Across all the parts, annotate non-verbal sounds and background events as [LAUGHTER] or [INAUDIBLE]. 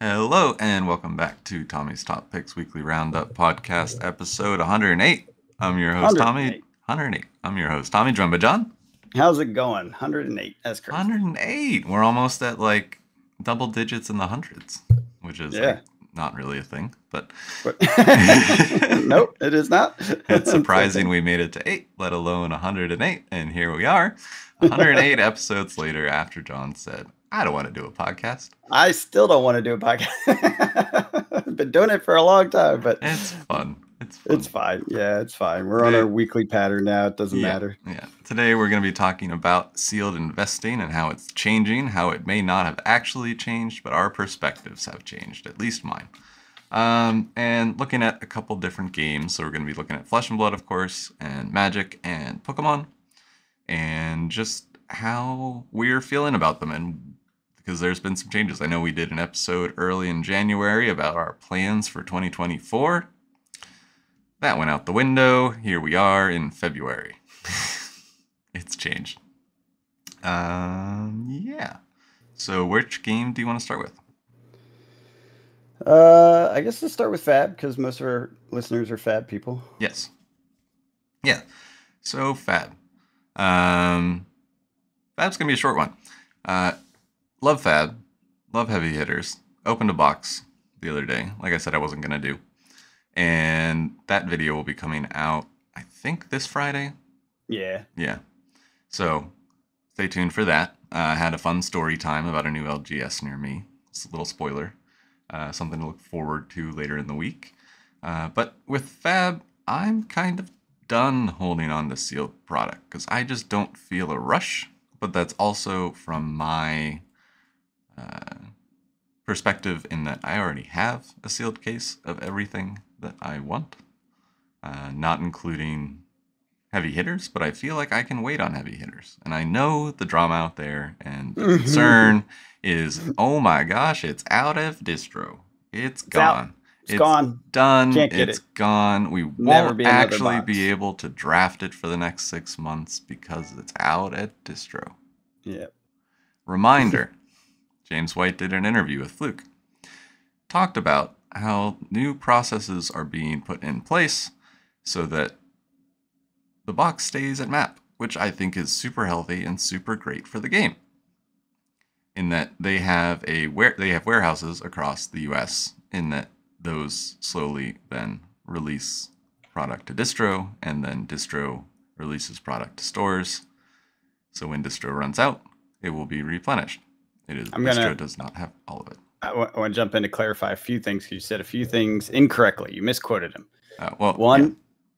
Hello, and welcome back to Tommy's Top Picks Weekly Roundup Podcast, episode 108. I'm your host, 108. Tommy. 108. I'm your host, Tommy John. How's it going? 108. That's crazy. 108. We're almost at like double digits in the hundreds, which is yeah. like not really a thing, but [LAUGHS] [LAUGHS] nope, it is not. [LAUGHS] it's surprising we made it to eight, let alone 108. And here we are, 108 episodes later, after John said, I don't want to do a podcast. I still don't want to do a podcast. I've [LAUGHS] been doing it for a long time, but it's fun. It's fun. It's fine. Yeah, it's fine. We're Today, on our weekly pattern now. It doesn't yeah, matter. Yeah. Today we're going to be talking about sealed investing and how it's changing, how it may not have actually changed, but our perspectives have changed, at least mine. Um, and looking at a couple different games. So we're going to be looking at Flesh and Blood, of course, and Magic and Pokemon, and just how we're feeling about them and because there's been some changes. I know we did an episode early in January about our plans for 2024. That went out the window. Here we are in February. [LAUGHS] it's changed. Um, yeah. So, which game do you want to start with? Uh, I guess let's start with Fab because most of our listeners are Fab people. Yes. Yeah. So Fab. Um, Fab's gonna be a short one. Uh, love Fab, love heavy hitters. Opened a box the other day, like I said, I wasn't gonna do, and that video will be coming out. I think this Friday. Yeah. Yeah. So stay tuned for that. Uh, I had a fun story time about a new LGS near me. It's a little spoiler. Uh, something to look forward to later in the week. Uh, but with Fab, I'm kind of done holding on to sealed product because I just don't feel a rush. But that's also from my uh, perspective in that I already have a sealed case of everything that I want, uh, not including heavy hitters, but I feel like I can wait on heavy hitters. And I know the drama out there, and the mm-hmm. concern is oh my gosh, it's out of distro. It's, it's gone. It's, has gone. Done. Can't get it's it. gone. We Never won't be actually be able to draft it for the next six months because it's out at distro. Yeah. Reminder [LAUGHS] James White did an interview with Fluke, talked about how new processes are being put in place so that the box stays at map, which I think is super healthy and super great for the game. In that they have a where they have warehouses across the US, in that those slowly then release product to distro, and then distro releases product to stores. So when distro runs out, it will be replenished. It is, I'm gonna, does not have all of it. I, want to jump in to clarify a few things you said a few things incorrectly. You misquoted him. Uh, well, one, yeah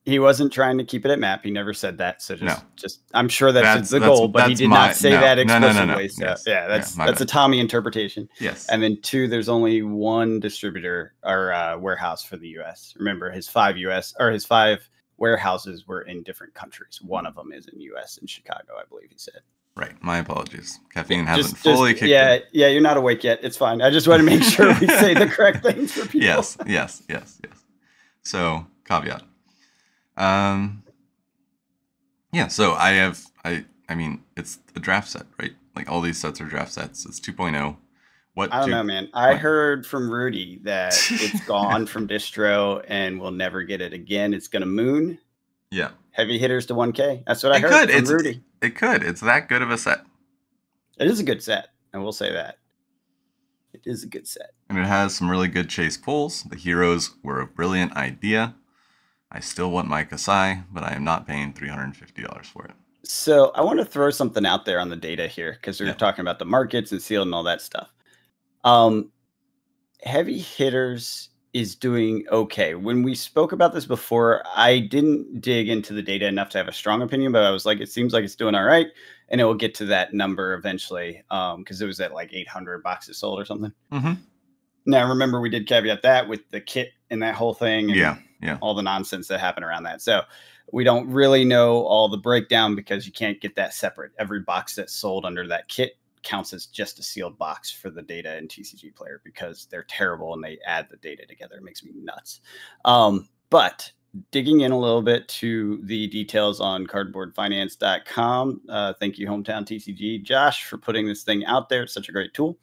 he wasn't trying to keep it at map. He never said that. So just, no. just I'm sure that's, that's the that's, goal, but he did my, not say no, that explicitly. No, so yes. yeah, that's yeah, that's bad. a Tommy interpretation. Yes. And then two, there's only one distributor or uh, warehouse for the U.S. Remember, his five U.S. or his five warehouses were in different countries. One of them is in U.S. in Chicago, I believe he said. Right. My apologies. Caffeine yeah, hasn't just, fully just, kicked yeah, in. Yeah, you're not awake yet. It's fine. I just want to make sure we [LAUGHS] say the correct things for people. Yes, yes, yes, yes. So caveat. Um, yeah, so I have I I mean it's a draft set, right? Like all these sets are draft sets. It's 2.0. What I don't do, know, man. I what? heard from Rudy that it's [LAUGHS] gone from distro and we'll never get it again. It's gonna moon. Yeah. Heavy hitters to 1K. That's what I it heard. Could. it's, Rudy. It could. It's that good of a set. It is a good set. I will say that. It is a good set. And it has some really good chase pulls. The heroes were a brilliant idea. I still want my Kasai, but I am not paying $350 for it. So I want to throw something out there on the data here because we are yeah. talking about the markets and sealed and all that stuff. Um, heavy hitters is doing okay. When we spoke about this before, I didn't dig into the data enough to have a strong opinion, but I was like, it seems like it's doing all right, and it will get to that number eventually, because um, it was at like 800 boxes sold or something. Mm-hmm. Now, remember, we did caveat that with the kit and that whole thing. yeah, yeah. All the nonsense that happened around that. So we don't really know all the breakdown because you can't get that separate. Every box that's sold under that kit counts as just a sealed box for the data and TCG player because they're terrible and they add the data together. It makes me nuts. Um, but digging in a little bit to the details on cardboardfinance.com. Uh, thank you, Hometown TCG, Josh, for putting this thing out there. It's such a great tool.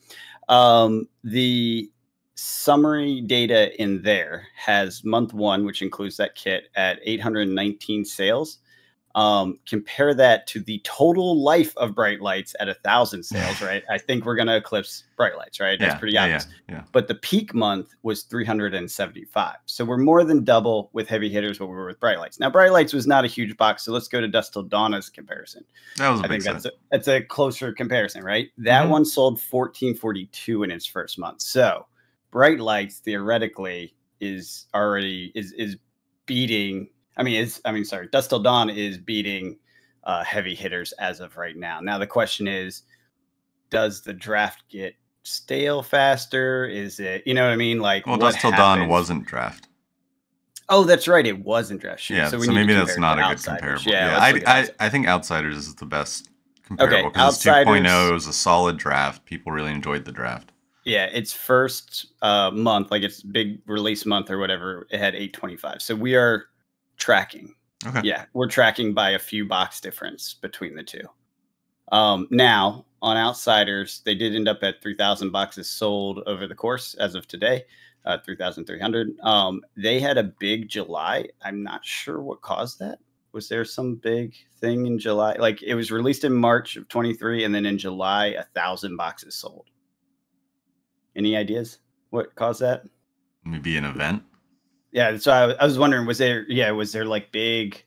Um, the summary data in there has month one, which includes that kit, at 819 sales. Um, compare that to the total life of Bright Lights at a thousand [LAUGHS] sales, right? I think we're gonna eclipse Bright Lights, right? That's yeah, pretty obvious. Yeah, yeah, but the peak month was 375, so we're more than double with heavy hitters what we were with Bright Lights. Now, Bright Lights was not a huge box, so let's go to Dust Till Dawn as a comparison. That was I think that's a, that's a, closer comparison, right? That mm-hmm. one sold 1442 in its first month, so Bright Lights theoretically is already is is beating I mean, is I mean, sorry, Dust Till Dawn is beating uh, heavy hitters as of right now. Now the question is, does the draft get stale faster? Is it you know what I mean? Like, well, Dust Till Dawn wasn't draft. Oh, that's right. It wasn't draft. Shoot. Yeah, so, so maybe that's not a good comparable. Yeah, yeah I, I, I think Outsiders is the best comparable because okay, it's 2.0 was a solid draft. People really enjoyed the draft. Yeah, its first uh, month, like its big release month or whatever, it had 825. So we are tracking. Okay. Yeah, we're tracking by a few box difference between the two. Um, now on Outsiders, they did end up at 3,000 boxes sold over the course as of today, uh, 3,300. Um, they had a big July. I'm not sure what caused that. Was there some big thing in July? Like it was released in March of 23, and then in July, a thousand boxes sold. Any ideas what caused that? Maybe an event yeah. So I, I was wondering, was there, yeah, was there like big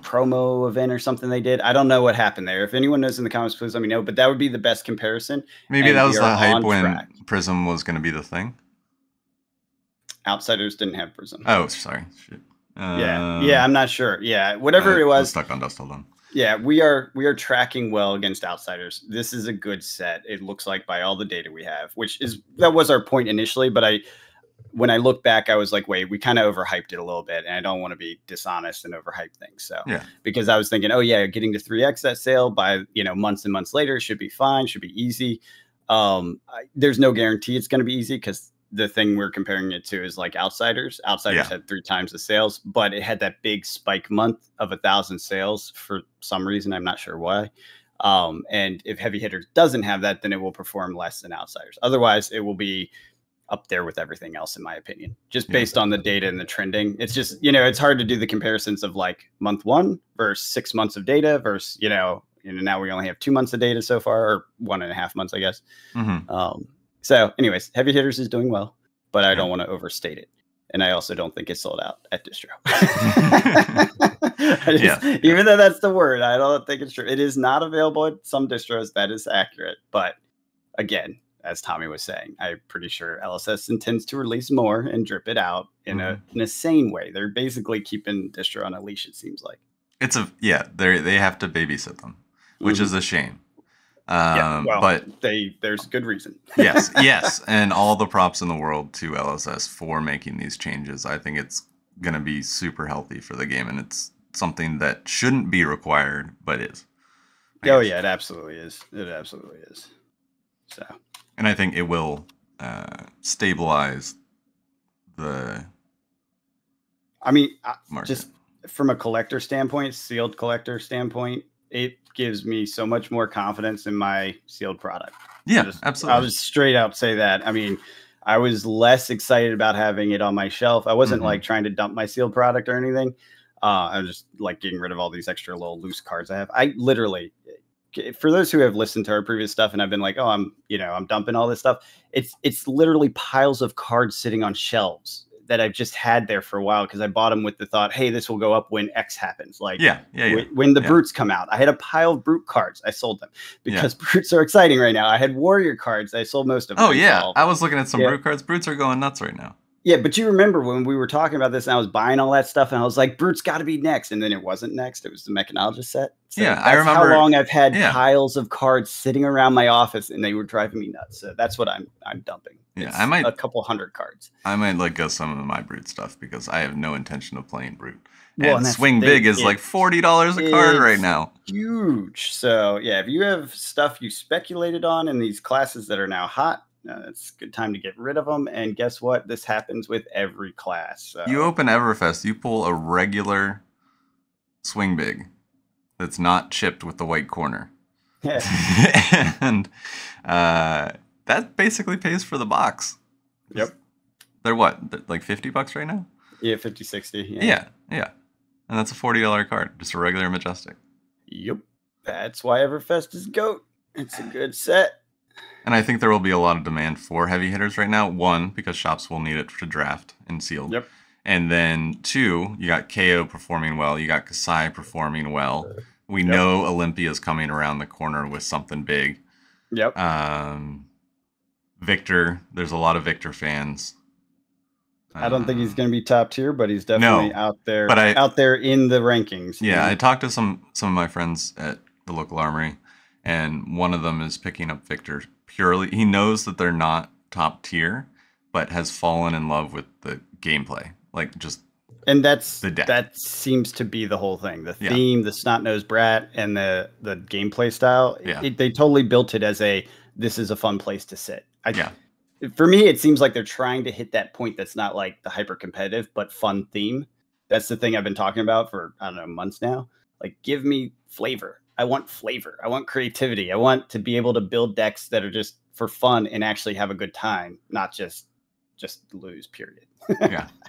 promo event or something they did? I don't know what happened there. If anyone knows in the comments, please let me know. But that would be the best comparison. Maybe that was the hype when track. Prism was going to be the thing. Outsiders didn't have Prism. Oh, sorry. Shit. Uh, yeah, yeah, I'm not sure. Yeah, whatever I, it was. stuck on dust. Hold on. Yeah, we are we are tracking well against outsiders. This is a good set. It looks like by all the data we have, which is that was our point initially. But I when I look back, I was like, wait, we kind of overhyped it a little bit, and I don't want to be dishonest and overhype things. So yeah. because I was thinking, oh yeah, getting to three x that sale by you know months and months later should be fine, should be easy. Um, I, there's no guarantee it's going to be easy because the thing we're comparing it to is like outsiders. Outsiders yeah. had three times the sales, but it had that big spike month of a thousand sales for some reason. I'm not sure why. Um, and if heavy Hitters doesn't have that, then it will perform less than outsiders. Otherwise, it will be up there with everything else, in my opinion, just based on the data and the trending. It's just, you know, it's hard to do the comparisons of like month one versus six months of data versus, you know, And now we only have two months of data so far, or one and a half months, I guess. Mm-hmm. Um, so, anyways, heavy hitters is doing well, but I don't want to overstate it, and I also don't think it's sold out at distro. [LAUGHS] [LAUGHS] just, yeah. Even though that's the word, I don't think it's true. It is not available at some distros. That is accurate, but again, as Tommy was saying. I'm pretty sure LSS intends to release more and drip it out in mm-hmm. a in a sane way. They're basically keeping distro on a leash. It seems like it's a yeah. They they have to babysit them, which mm-hmm. is a shame. Um, yeah, well, but they there's good reason. [LAUGHS] yes, yes, and all the props in the world to LSS for making these changes. I think it's going to be super healthy for the game, and it's something that shouldn't be required but is. oh yeah, it absolutely is. It absolutely is. So, and I think it will uh, stabilize the. I mean, just from a collector standpoint, sealed collector standpoint, it gives me so much more confidence in my sealed product. Yeah, I just, absolutely. I just straight out say that. I mean, I was less excited about having it on my shelf. I wasn't mm-hmm. like trying to dump my sealed product or anything. Uh, i was just like getting rid of all these extra little loose cards I have. I literally, for those who have listened to our previous stuff and I've been like, oh, I'm, you know, I'm dumping all this stuff. It's it's literally piles of cards sitting on shelves that I've just had there for a while because I bought them with the thought, hey, this will go up when X happens. Like, yeah, yeah, yeah. When, when the yeah. brutes come out, I had a pile of brute cards. I sold them because yeah. [LAUGHS] brutes are exciting right now. I had warrior cards. I sold most of oh, them. Oh yeah, well. I was looking at some brute cards. Brutes are going nuts right now. Yeah, but you remember when we were talking about this and I was buying all that stuff and I was like, Brute's got to be next. And then it wasn't next. It was the Mechanologist set. So yeah, I remember. how long I've had yeah. piles of cards sitting around my office and they were driving me nuts. So that's what I'm I'm dumping. Yeah, it's I might. A couple hundred cards. I might let go some of my Brute stuff because I have no intention of playing Brute. And, well, and Swing Big is it, like $40 a card right now. Huge. So yeah, if you have stuff you speculated on in these classes that are now hot, uh, it's a good time to get rid of them. And guess what? This happens with every class. So. You open Everfest, you pull a regular swing big that's not chipped with the white corner. Yeah. [LAUGHS] and uh, that basically pays for the box. Yep. They're what? They're like 50 bucks right now? Yeah, 50, 60. Yeah. yeah, yeah. And that's a $40 card, just a regular Majestic. Yep. That's why Everfest is GOAT. It's a good set. And I think there will be a lot of demand for heavy hitters right now. One, because shops will need it to draft and sealed. Yep. And then two, you got KO performing well. You got Kasai performing well. We yep. know Olympia's coming around the corner with something big. Yep. Um, Victor, there's a lot of Victor fans. I don't think he's um, going to be top tier, but he's definitely no, out there. But I, out there in the rankings. Yeah, know? Mm-hmm. I talked to some some of my friends at the local armory, and one of them is picking up Victor purely. He knows that they're not top tier, but has fallen in love with the gameplay, like just. And that's the deck. that seems to be the whole thing. The theme, yeah. the snot nosed brat, and the the gameplay style. Yeah. It, they totally built it as a this is a fun place to sit. I, yeah. For me, it seems like they're trying to hit that point that's not like the hyper competitive but fun theme. That's the thing I've been talking about for I don't know months now. Like, give me flavor I want flavor. I want creativity. I want to be able to build decks that are just for fun and actually have a good time, not just just lose. Period. yeah.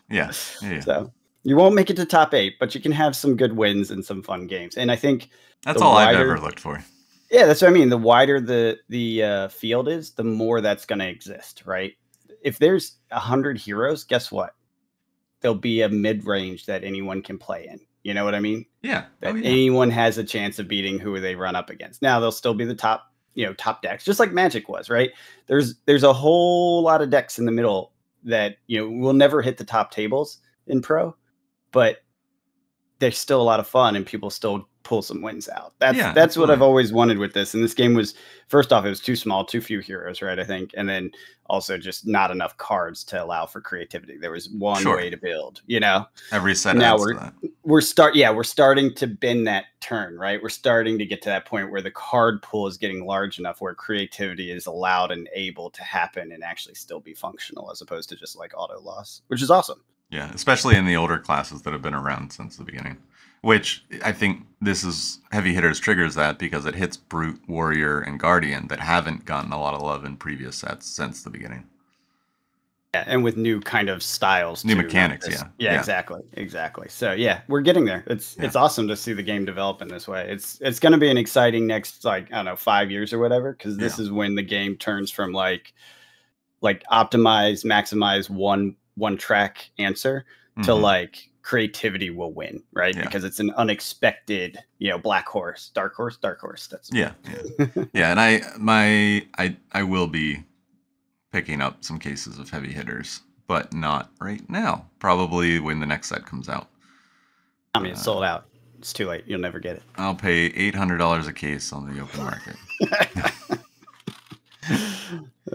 yeah. [LAUGHS] Yeah. So you won't make it to top eight, but you can have some good wins and some fun games. And I think that's all wider, I've ever looked for. Yeah, that's what I mean. The wider the the uh, field is, the more that's going to exist, right? If there's a hundred heroes, guess what? There'll be a mid range that anyone can play in. You know what I mean? Yeah. That oh, yeah. anyone has a chance of beating who they run up against. Now they'll still be the top, you know, top decks, just like Magic was, right? There's there's a whole lot of decks in the middle that you know will never hit the top tables in pro, but there's still a lot of fun and people still pull some wins out. That's yeah, that's what I've always wanted with this. And this game was first off, it was too small, too few heroes, right? I think, and then also just not enough cards to allow for creativity. There was one sure. way to build, you know. Every set. Now we're that. we're start yeah we're starting to bend that turn, right? We're starting to get to that point where the card pool is getting large enough where creativity is allowed and able to happen and actually still be functional as opposed to just like auto loss, which is awesome. Yeah, especially in the older classes that have been around since the beginning. Which I think this is heavy hitters triggers that because it hits brute, warrior, and guardian that haven't gotten a lot of love in previous sets since the beginning. Yeah, and with new kind of styles, new too, mechanics. yeah. yeah. yeah, exactly, exactly. So yeah, we're getting there. It's yeah. it's awesome to see the game develop in this way. It's it's going to be an exciting next like I don't know five years or whatever because this yeah. is when the game turns from like like optimize, maximize one one track answer mm-hmm. to like creativity will win, right? Yeah. Because it's an unexpected, you know, black horse, dark horse, dark horse. That's yeah, [LAUGHS] yeah, yeah. And I, my, I, I will be picking up some cases of heavy hitters, but not right now. Probably when the next set comes out. I mean, it's uh, sold out. It's too late. You'll never get it. I'll pay eight hundred dollars a case on the open market. [LAUGHS] [LAUGHS]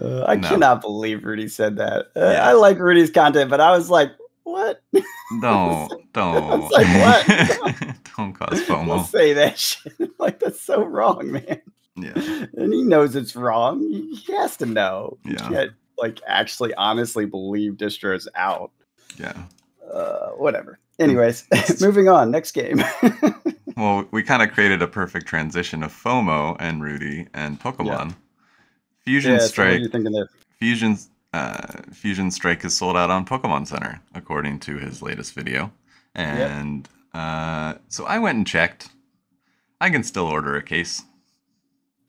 uh, I no. cannot believe Rudy said that. Uh, yeah. I like Rudy's content, but I was like, what? [LAUGHS] Don't, [LAUGHS] don't. like, what? [LAUGHS] don't cause FOMO. Don't say that shit. like, that's so wrong, man. Yeah. And he knows it's wrong. He has to know. Yeah. He can't, like, actually honestly believe Distro's out. Yeah. Uh, whatever. Anyways, moving on. Next game. well, we kind of created a perfect transition of FOMO and Rudy and Pokemon. Yeah. Fusion yeah, Strike. So what are you thinking there? Fusion uh, Fusion Strike is sold out on Pokemon Center, according to his latest video. And yep. uh, so I went and checked. I can still order a case.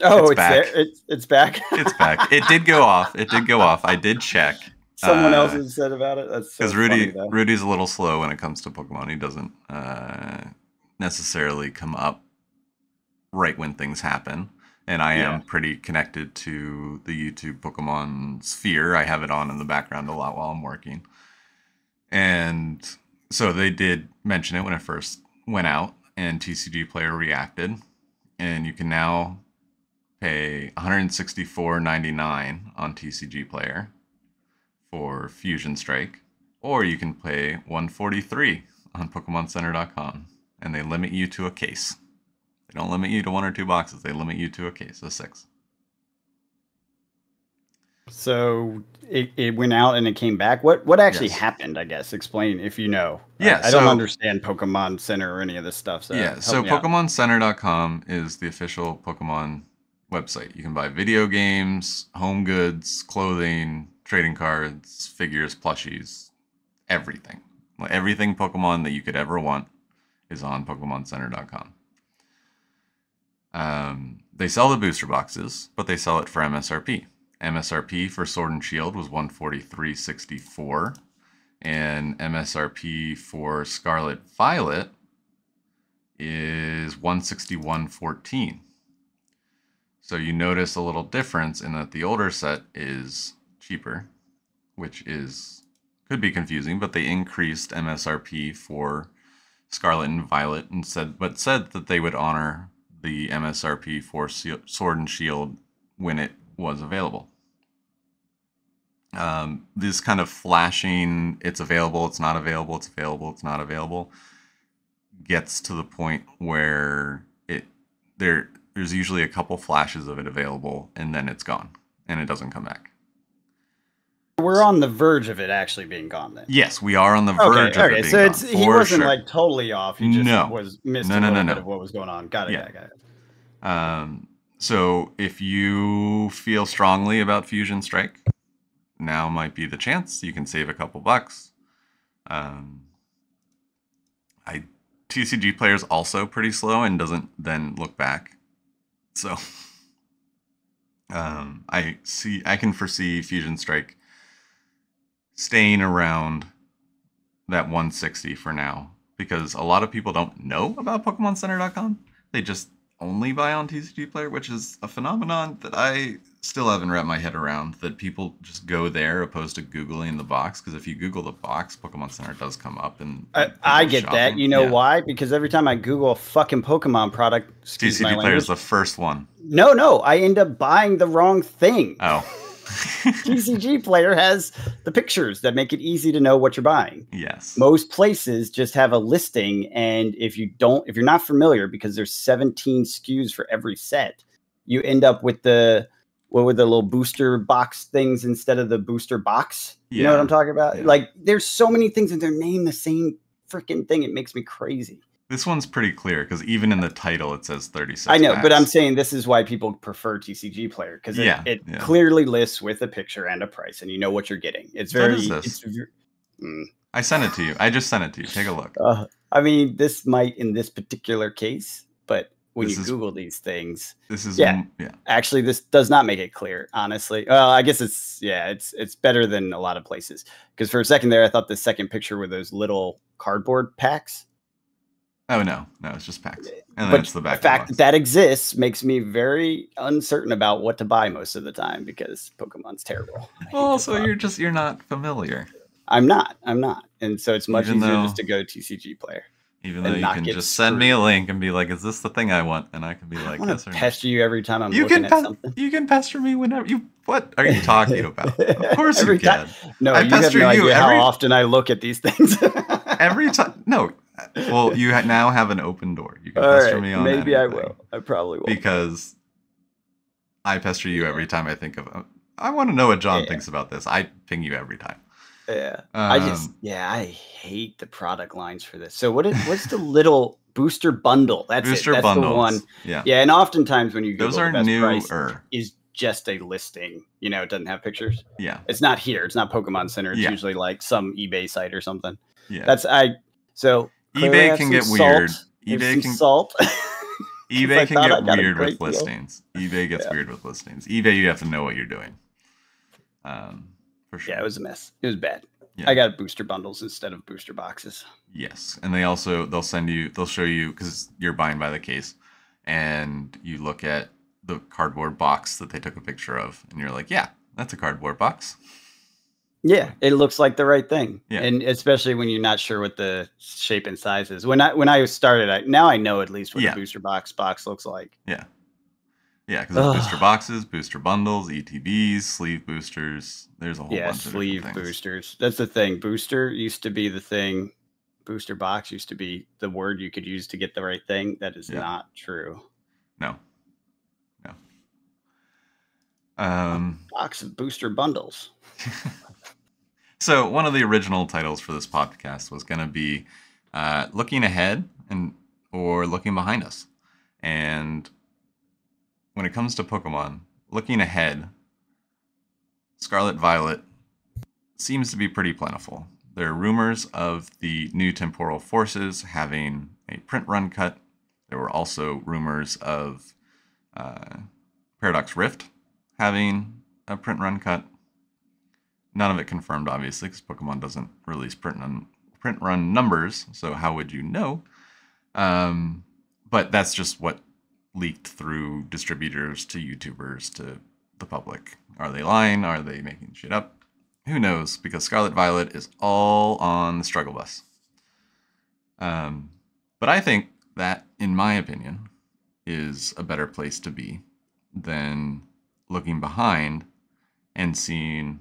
Oh, it's, it's back. It's, it's, back. [LAUGHS] it's back. It did go off. It did go off. I did check. Someone uh, else has said about it. That's because so Rudy funny, Rudy's a little slow when it comes to Pokemon. He doesn't uh, necessarily come up right when things happen and I yeah. am pretty connected to the YouTube Pokemon sphere. I have it on in the background a lot while I'm working. And so they did mention it when I first went out, and TCG Player reacted. And you can now pay 164.99 on TCG Player for Fusion Strike, or you can pay 143 on PokemonCenter.com, and they limit you to a case. They don't limit you to one or two boxes. They limit you to a case of six. So it, it went out and it came back. What what actually yes. happened? I guess explain if you know. Yeah, I, I so, don't understand Pokemon Center or any of this stuff. So yeah, so PokemonCenter.com is the official Pokemon website. You can buy video games, home goods, clothing, trading cards, figures, plushies, everything. everything Pokemon that you could ever want is on PokemonCenter.com. Um, they sell the booster boxes, but they sell it for MSRP. MSRP for Sword and Shield was 143.64, and MSRP for Scarlet Violet is 161.14. So you notice a little difference in that the older set is cheaper, which is could be confusing, but they increased MSRP for Scarlet and Violet and said but said that they would honor the MSRP for Sword and Shield when it was available. Um, this kind of flashing, it's available, it's not available, it's available, it's not available, gets to the point where it there there's usually a couple flashes of it available and then it's gone and it doesn't come back. We're on the verge of it actually being gone then. Yes, we are on the verge okay, of okay. it being so gone. it's, he wasn't sure. like totally off. He just no. was missed no, no, no, no. of what was going on. Got it, yeah. got it, got it. Um, so if you feel strongly about Fusion Strike, now might be the chance. You can save a couple bucks. Um, I TCG player's also pretty slow and doesn't then look back. So [LAUGHS] um, I see I can foresee Fusion Strike staying around that 160 for now because a lot of people don't know about PokemonCenter.com. They just only buy on TCG Player, which is a phenomenon that I still haven't wrapped my head around. That people just go there opposed to googling the box because if you Google the box, Pokemon Center does come up. And I, I get shopping. that. You know yeah. why? Because every time I Google a fucking Pokemon product, TCG Player is the first one. No, no, I end up buying the wrong thing. Oh. [LAUGHS] TCG [LAUGHS] player has the pictures that make it easy to know what you're buying. Yes. Most places just have a listing, and if you don't, if you're not familiar, because there's 17 SKUs for every set, you end up with the what were the little booster box things instead of the booster box. Yeah. You know what I'm talking about? Yeah. Like there's so many things and they're named the same freaking thing. It makes me crazy. This one's pretty clear because even in the title it says 36. I know, max. but I'm saying this is why people prefer TCG player because it, yeah, it yeah. clearly lists with a picture and a price, and you know what you're getting. It's very. It's, mm. I sent it to you. I just sent it to you. Take a look. Uh, I mean, this might in this particular case, but when this you is, Google these things, this is yeah, yeah. Actually, this does not make it clear. Honestly, well, I guess it's yeah, it's it's better than a lot of places because for a second there, I thought the second picture were those little cardboard packs Oh no, no, it's just packed. and but the, the fact that that exists makes me very uncertain about what to buy most of the time because Pokemon's terrible. [LAUGHS] Well, also you're just you're not familiar. I'm not. I'm not, and so it's much even easier though, just to go TCG player. Even though you can just send me a link and be like, "Is this the thing I want?" and I can be like, I yes or no. you every time I'm you looking can at something. You can pester me whenever you. What are you talking about? [LAUGHS] Of course every you can. Time. No, I you have no you idea every... how often I look at these things. [LAUGHS] every time, no, well, you now have an open door. You can All pester right, me on Maybe anything. I will. I probably will. Because I pester you every time I think of. I want to know what John yeah. thinks about this. I ping you every time. Yeah, um, I just um, yeah, I hate the product lines for this. So what is what's the little [LAUGHS] booster bundle? That's booster it. That's bundles. the one. Yeah, yeah, and oftentimes when you go those are newer is just a listing. You know, it doesn't have pictures. Yeah, it's not here. It's not Pokemon Center. It's yeah. usually like some eBay site or something. Yeah, that's I. So eBay can get salt. weird. eBay can salt. [LAUGHS] eBay can get weird with deal. listings. eBay gets yeah. weird with listings. eBay, you have to know what you're doing. Um, for sure. Yeah, it was a mess. It was bad. Yeah. I got booster bundles instead of booster boxes. Yes, and they also they'll send you they'll show you because you're buying by the case, and you look at the cardboard box that they took a picture of, and you're like, yeah, that's a cardboard box. Yeah, it looks like the right thing. Yeah. And especially when you're not sure what the shape and size is. When I when I started, I now I know at least what yeah. a booster box box looks like. Yeah. Yeah, because there's booster boxes, booster bundles, ETBs, sleeve boosters. There's a whole yeah, bunch of sleeve boosters. That's the thing. Booster used to be the thing. Booster box used to be the word you could use to get the right thing. That is yeah. not true. No. No. Um box of booster bundles. [LAUGHS] so one of the original titles for this podcast was going to be uh, looking ahead and or looking behind us and when it comes to pokemon looking ahead scarlet violet seems to be pretty plentiful there are rumors of the new temporal forces having a print run cut there were also rumors of uh, paradox rift having a print run cut none of it confirmed, obviously, because Pokemon doesn't release print run, print run numbers. So how would you know? Um, but that's just what leaked through distributors to YouTubers to the public. Are they lying? Are they making shit up? Who knows? Because Scarlet Violet is all on the struggle bus. Um, but I think that, in my opinion, is a better place to be than looking behind and seeing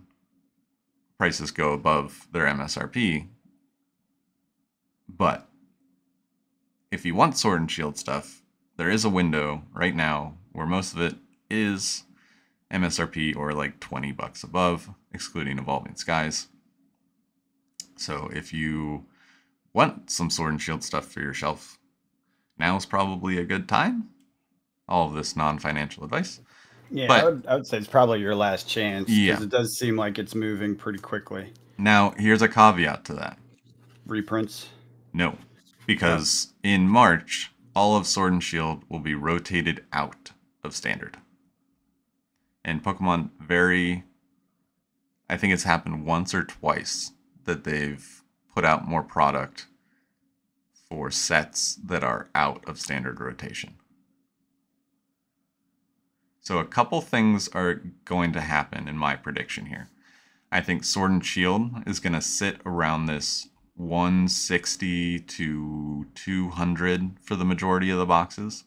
prices go above their MSRP. But if you want Sword and Shield stuff, there is a window right now where most of it is MSRP or like 20 bucks above, excluding Evolving Skies. So if you want some Sword and Shield stuff for your shelf, now is probably a good time. All of this non financial advice. Yeah, but, I, would, I, would, say it's probably your last chance because yeah. it does seem like it's moving pretty quickly. Now, here's a caveat to that. Reprints? No, because yeah. in March, all of Sword and Shield will be rotated out of Standard. And Pokemon very I think it's happened once or twice that they've put out more product for sets that are out of standard rotation. So a couple things are going to happen in my prediction here. I think Sword and Shield is going to sit around this 160 to 200 for the majority of the boxes.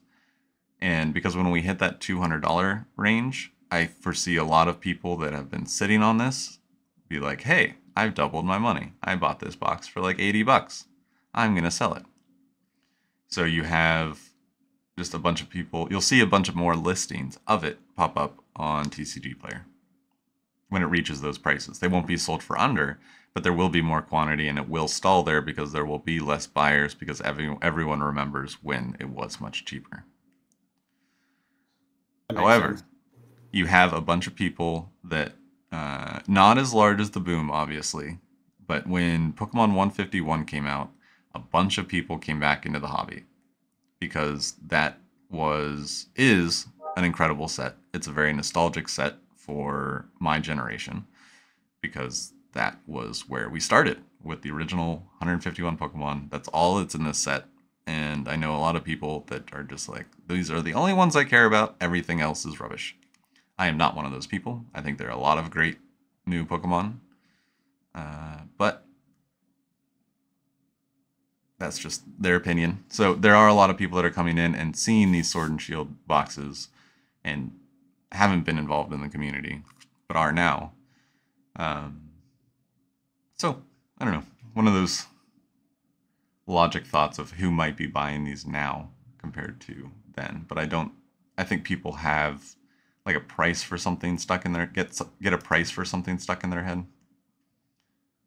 And because when we hit that $200 range, I foresee a lot of people that have been sitting on this be like, hey, I've doubled my money. I bought this box for like 80 bucks. I'm going to sell it. So you have just a bunch of people. You'll see a bunch of more listings of it pop up on TCG Player when it reaches those prices. They won't be sold for under, but there will be more quantity and it will stall there because there will be less buyers because every, everyone remembers when it was much cheaper. However, sense. you have a bunch of people that, uh, not as large as the boom, obviously, but when Pokemon 151 came out, a bunch of people came back into the hobby because that was is an incredible set. It's a very nostalgic set for my generation because that was where we started with the original 151 Pokemon. That's all that's in this set. And I know a lot of people that are just like, these are the only ones I care about. Everything else is rubbish. I am not one of those people. I think there are a lot of great new Pokemon. Uh, but that's just their opinion. So there are a lot of people that are coming in and seeing these sword and shield boxes and haven't been involved in the community, but are now. Um, so I don't know. One of those logic thoughts of who might be buying these now compared to then. But I don't. I think people have like a price for something stuck in their get get a price for something stuck in their head.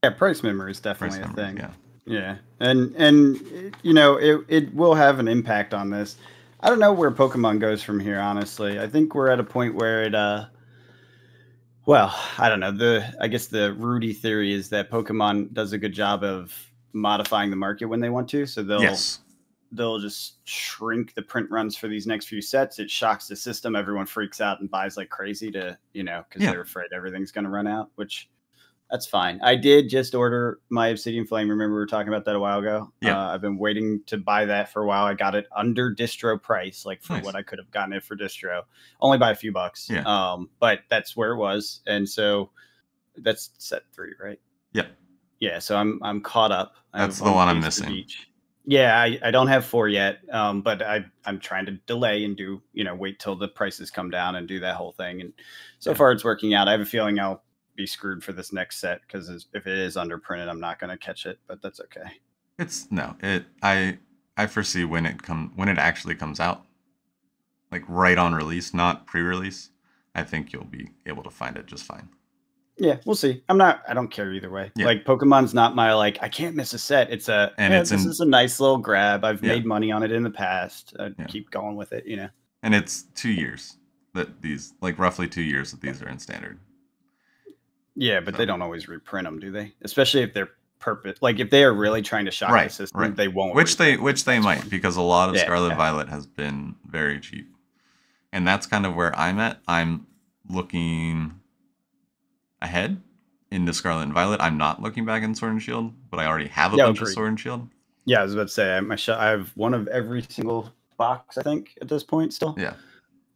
Yeah, price memory is definitely price a memory, thing. Yeah. Yeah, and and you know it it will have an impact on this. I don't know where Pokemon goes from here. Honestly, I think we're at a point where it. Uh, well, I don't know. The I guess the Rudy theory is that Pokemon does a good job of modifying the market when they want to, so they'll yes. they'll just shrink the print runs for these next few sets. It shocks the system. Everyone freaks out and buys like crazy to you know because yeah. they're afraid everything's going to run out, which that's fine. I did just order my Obsidian Flame. Remember, we were talking about that a while ago. Yeah. Uh, I've been waiting to buy that for a while. I got it under distro price, like for nice. what I could have gotten it for distro, only by a few bucks. Yeah. Um, but that's where it was. And so that's set three, right? Yeah. Yeah. So I'm I'm caught up. That's the one I'm missing. Yeah, I, I don't have four yet, um, but I, I'm trying to delay and do, you know, wait till the prices come down and do that whole thing. And so yeah. far it's working out. I have a feeling I'll be screwed for this next set because if it is underprinted, I'm not going to catch it. But that's okay. It's no, it I I foresee when it come when it actually comes out, like right on release, not pre-release. I think you'll be able to find it just fine. Yeah, we'll see. I'm not. I don't care either way. Yeah. Like Pokemon's not my like. I can't miss a set. It's a and yeah, it's this is a nice little grab. I've yeah. made money on it in the past. I keep going with it. You know. And it's two years that these like roughly two years that these are in standard. Yeah, but so. they don't always reprint them, do they? Especially if they're purpose like if they are really trying to shock right, the system, right. they won't. Which they which they might because a lot of yeah, Scarlet yeah. Violet has been very cheap. And that's kind of where I'm at. I'm looking ahead into Scarlet and Violet. I'm not looking back in Sword and Shield, but I already have a yeah, bunch of Sword and Shield. Yeah, I was about to say I, sh- I have one of every single box I think at this point still. Yeah,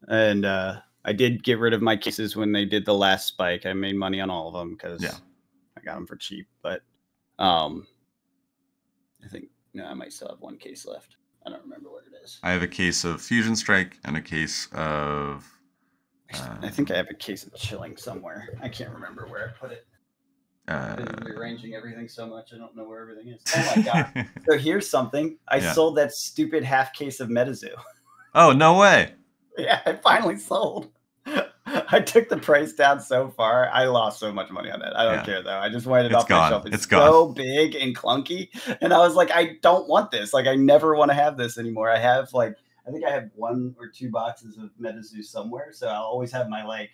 and uh, I did get rid of my cases when they did the last spike. I made money on all of them because yeah. I got them for cheap. But um, I think no, I might still have one case left. I don't remember what it is. I have a case of Fusion Strike and a case of. Uh, I think uh, I have a case of Chilling somewhere. I can't remember where I put it. Uh, i been rearranging everything so much, I don't know where everything is. Oh my god! [LAUGHS] so here's something. I yeah. sold that stupid half case of Metazoo. Oh no way! [LAUGHS] yeah, I finally sold. [LAUGHS] I took the price down so far. I lost so much money on that. I don't yeah. care though. I just wanted it it's off gone. my shelf. It's, it's so gone. big and clunky. And I was like, I don't want this. Like, I never want to have this anymore. I have like, I think I have one or two boxes of MetaZoo somewhere. So I'll always have my like,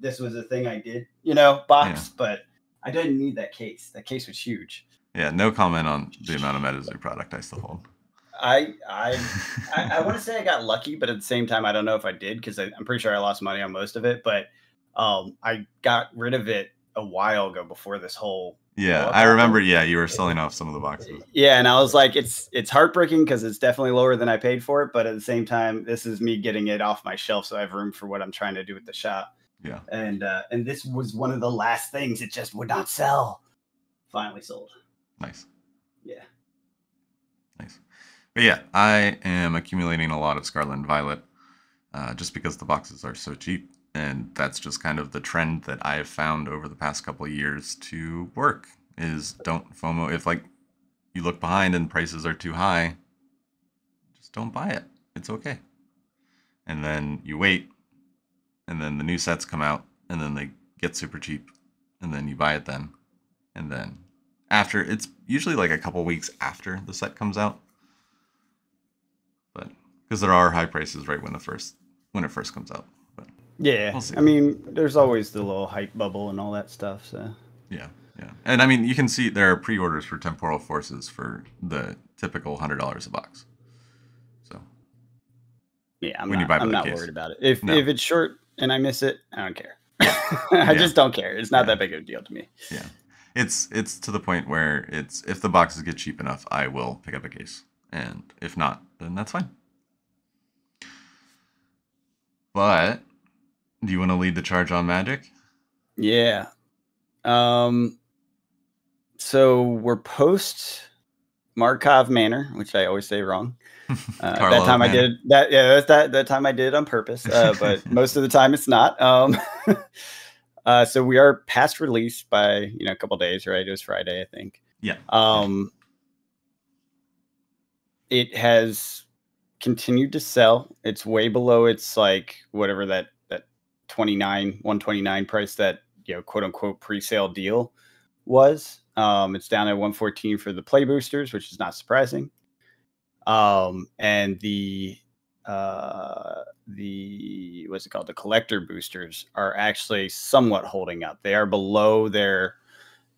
this was a thing I did, you know, box. Yeah. But I didn't need that case. That case was huge. Yeah, no comment on the amount of MetaZoo product I still hold. I I I, I want to [LAUGHS] say I got lucky, but at the same time, I don't know if I did because I'm pretty sure I lost money on most of it. But um, I got rid of it a while ago before this whole. Yeah, I remember. Yeah, you were selling off some of the boxes. Yeah, and I was like, it's it's heartbreaking because it's definitely lower than I paid for it, but at the same time, this is me getting it off my shelf, so I have room for what I'm trying to do with the shop. Yeah, and uh, and this was one of the last things it just would not sell. Finally sold. Nice. Yeah. But yeah, I am accumulating a lot of Scarlet and Violet uh, just because the boxes are so cheap. And that's just kind of the trend that I've found over the past couple years to work is don't FOMO. If like you look behind and prices are too high, just don't buy it. It's okay. And then you wait and then the new sets come out and then they get super cheap and then you buy it then. And then after it's usually like a couple weeks after the set comes out because there are high prices right when the first when it first comes out. But yeah, we'll I mean, there's always the little hype bubble and all that stuff. So yeah, yeah, and I mean, you can see there are pre-orders for Temporal Forces for the typical hundred dollars a box. So yeah, I'm when not, you buy I'm not worried about it. If no. if it's short and I miss it, I don't care. [LAUGHS] I yeah. just don't care. It's not yeah. that big of a deal to me. Yeah. It's it's to the point where it's if the boxes get cheap enough, I will pick up a case. And if not, then that's fine. But do you want to lead the charge on magic? Yeah. Um so we're post Markov Manor, which I always say wrong. [LAUGHS] Uh, that time Manor. I did that. Yeah, that, that that time I did it on purpose. Uh, [LAUGHS] but most of the time it's not. Um, [LAUGHS] uh, so we are past release by you know a couple days, right? It was Friday, I think. Yeah. Um, it has continued to sell. It's way below its like whatever that that 29 129 price that you know quote unquote pre-sale deal was. Um, it's down at 114 for the play boosters, which is not surprising. Um, and the uh, the what's it called? The collector boosters are actually somewhat holding up. They are below their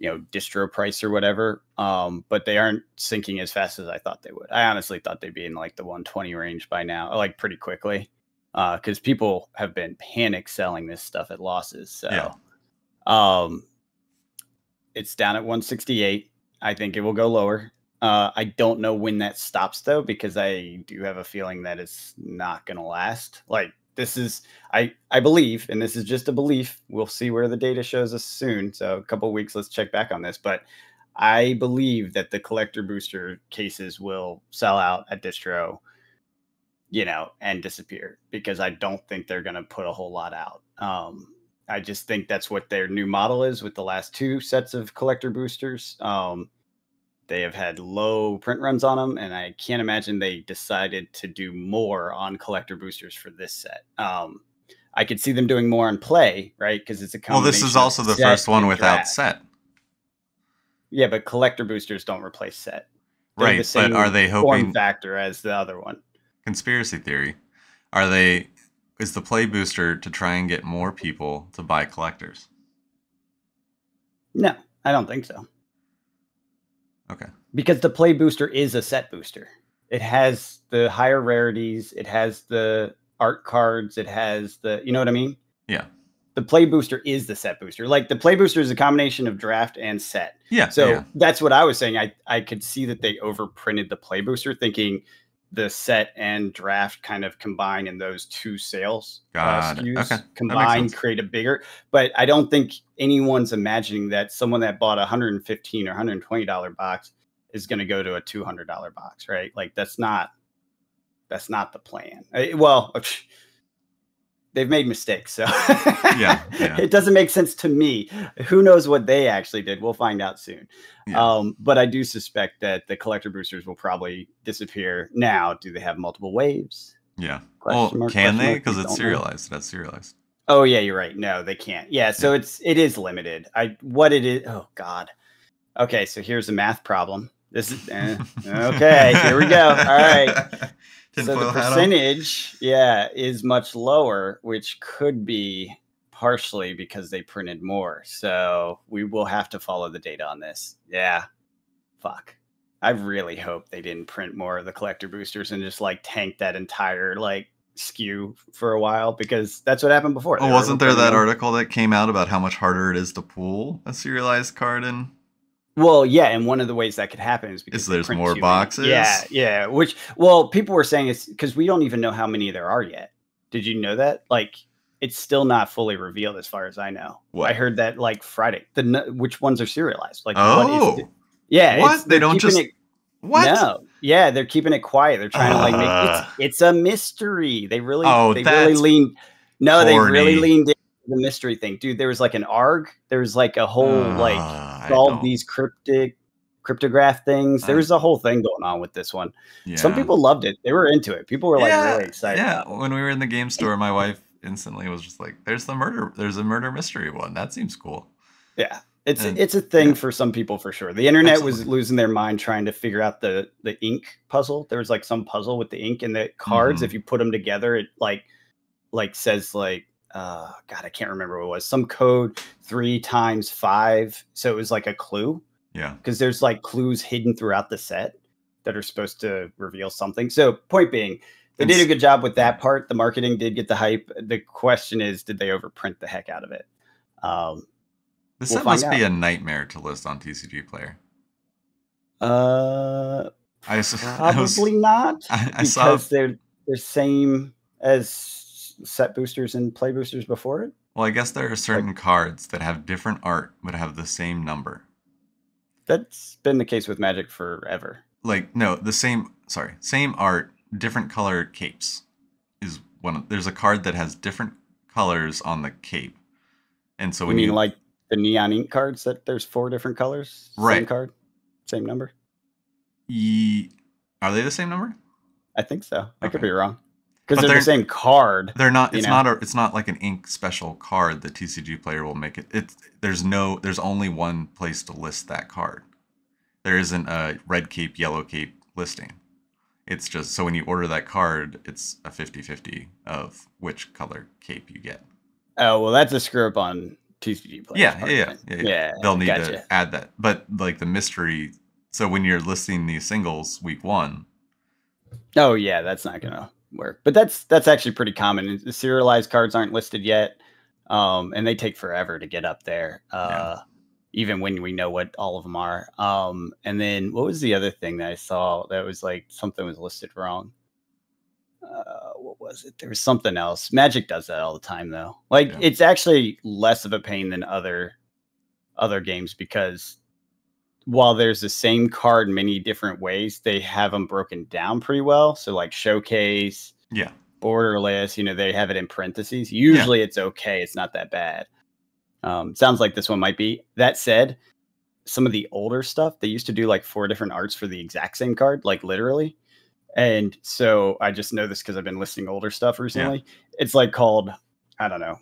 you know distro price or whatever um but they aren't sinking as fast as i thought they would i honestly thought they'd be in like the 120 range by now like pretty quickly uh because people have been panic selling this stuff at losses so yeah. um it's down at 168 i think it will go lower uh i don't know when that stops though because i do have a feeling that it's not gonna last like this is I I believe, and this is just a belief. We'll see where the data shows us soon. So a couple weeks, let's check back on this. But I believe that the collector booster cases will sell out at distro, you know, and disappear because I don't think they're going to put a whole lot out. Um, I just think that's what their new model is with the last two sets of collector boosters. Um, they have had low print runs on them, and I can't imagine they decided to do more on collector boosters for this set. Um, I could see them doing more on play, right? Because it's a well. This is also the first one without draft. set. Yeah, but collector boosters don't replace set. They're right, but are they hoping factor as the other one? Conspiracy theory: Are they? Is the play booster to try and get more people to buy collectors? No, I don't think so. Okay. Because the play booster is a set booster. It has the higher rarities, it has the art cards, it has the, you know what I mean? Yeah. The play booster is the set booster. Like the play booster is a combination of draft and set. Yeah. So yeah. that's what I was saying. I I could see that they overprinted the play booster thinking the set and draft kind of combine in those two sales uh, SKUs okay. combine create a bigger. But I don't think anyone's imagining that someone that bought a 115 or 120 dollar box is going to go to a 200 dollar box, right? Like that's not that's not the plan. Eh, well, [LAUGHS] they've made mistakes. So yeah, yeah, [LAUGHS] it doesn't make sense to me. Who knows what they actually did? We'll find out soon. Yeah. Um, but I do suspect that the collector boosters will probably disappear now. Do they have multiple waves? Yeah. Question well, mark, can they? Because it's serialized. That's serialized. Oh yeah, you're right. No, they can't. Yeah, so yeah. it's it is limited. I what it is. Oh God. Okay, so here's a math problem. This is eh, okay. Here we go. All right. [LAUGHS] so the percentage, yeah, is much lower, which could be partially because they printed more. So we will have to follow the data on this. Yeah. Fuck. I really hope they didn't print more of the collector boosters and just like tank that entire like skew for a while because that's what happened before. Oh, wasn't there that article that came out about how much harder it is to pull a serialized card in well, yeah, and one of the ways that could happen is because is there's more boxes. Yeah, yeah. Which, well, people were saying it's because we don't even know how many there are yet. Did you know that? Like, it's still not fully revealed as far as I know. What? I heard that like Friday. The which ones are serialized? Like, oh, what is, oh. yeah. What they don't just it, what? No, yeah, they're keeping it quiet. They're trying uh, to like make it's, ah. it's a mystery. They really, oh, they really leaned. No, horny. they really leaned the mystery thing, dude. There was like an arg. There was like a whole uh, like ah, solve these cryptic cryptograph things. There was a whole thing going on with this one. Yeah. Some people loved it. They were into it. People were like yeah, really excited. Yeah. When we were in the game store, my wife instantly was just like, "There's the murder. There's a murder mystery one. That seems cool." Yeah. It's and, it's a thing yeah. for some people for sure. The internet Absolutely. was losing their mind trying to figure out the the ink puzzle. There was like some puzzle with the ink and the cards. Mm -hmm. If you put them together, it like like says like uh, God, I can't remember what it was. Some code three times five. So it was like a clue. Yeah. Because there's like clues hidden throughout the set that are supposed to reveal something. So point being, they did a good job with that part. The marketing did get the hype. The question is, did they overprint the heck out of it? Um, set we'll must out. be a nightmare to list on TCG Player. Uh, I, probably [LAUGHS] I was, not. I, I because they're the same as set boosters and play boosters before it? Well, I guess there are certain like, cards that have different art but have the same number. That's been the case with Magic forever. Like no, the same sorry, same art, different color capes is one. Of, there's a card that has different colors on the cape, and so when you mean you, like the neon ink cards that there's four different colors, right? Same card, same number. Ye, are they the same number? I think so. I could be wrong because they're, they're, the same card. They're not. It's know? not a. It's not like an ink special card. The TCG player will make it. It's there's no. There's only one place to list that card. There isn't a red cape, yellow cape listing. It's just so when you order that card, it's a 50-50 of which color cape you get. Oh well, that's a screw up on TCG player. Yeah, yeah, yeah, yeah, yeah, They'll need gotcha. to add that. But like the mystery. So when you're listing these singles week one. Oh yeah, that's not gonna where but that's that's actually pretty common the serialized cards aren't listed yet um and they take forever to get up there uh yeah. even when we know what all of them are um and then what was the other thing that i saw that was like something was listed wrong uh, what was it? There was something else. Magic does that all the time, though. Like yeah. it's actually less of a pain than other other games because while there's the same card many different ways, they have them broken down pretty well. So like showcase, yeah, borderless, you know, they have it in parentheses. Usually yeah. it's okay, it's not that bad. Um, sounds like this one might be. That said, some of the older stuff, they used to do like four different arts for the exact same card, like literally. And so I just know this because I've been listening older stuff recently. Yeah. It's like called, I don't know,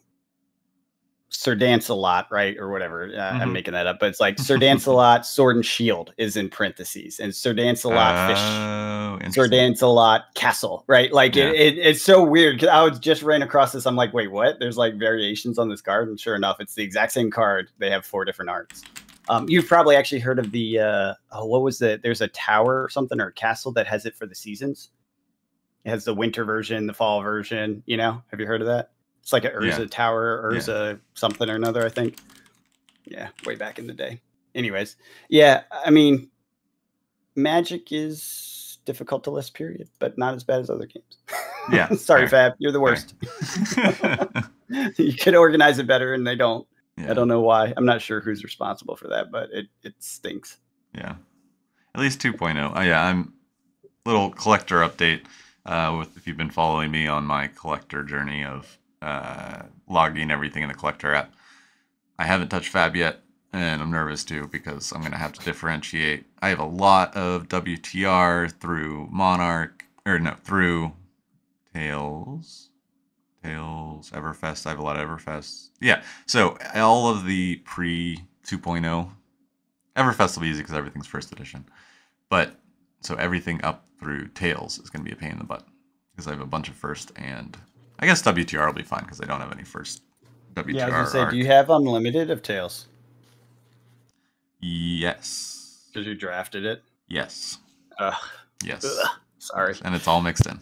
Sir Dancelot, right, or whatever. Uh, mm-hmm. I'm making that up, but it's like Sir [LAUGHS] Dancelot Sword and Shield is in parentheses, and Sir Dancelot oh, Fish, Sir Dancelot Castle, right? Like yeah. it, it, it's so weird because I was just ran across this. I'm like, wait, what? There's like variations on this card, and sure enough, it's the exact same card. They have four different arts. Um, you've probably actually heard of the uh, oh, what was the? There's a tower or something or a castle that has it for the seasons. It has the winter version, the fall version. You know, have you heard of that? It's like an Urza yeah. tower, Urza yeah. something or another, I think. Yeah, way back in the day. Anyways, yeah, I mean, Magic is difficult to list, period, but not as bad as other games. Yeah. [LAUGHS] Sorry, Fab, you're the worst. [LAUGHS] [LAUGHS] you could organize it better, and they don't. Yeah. I don't know why. I'm not sure who's responsible for that, but it it stinks. Yeah. At least 2.0. Oh, uh, yeah, I'm little collector update. Uh, with if you've been following me on my collector journey of uh, logging everything in the collector app. I haven't touched Fab yet, and I'm nervous too because I'm going to have to differentiate. I have a lot of WTR through Monarch, or no, through Tails. Tails, Everfest. I have a lot of Everfest. Yeah, so all of the pre 2.0. Everfest will be easy because everything's first edition. But so everything up through Tails is going to be a pain in the butt because I have a bunch of first and I guess WTR will be fine because I don't have any first WTR. Yeah, I was gonna say, do you have unlimited of tails? Yes. Because you drafted it. Yes. yes. Ugh, sorry. And it's all mixed in.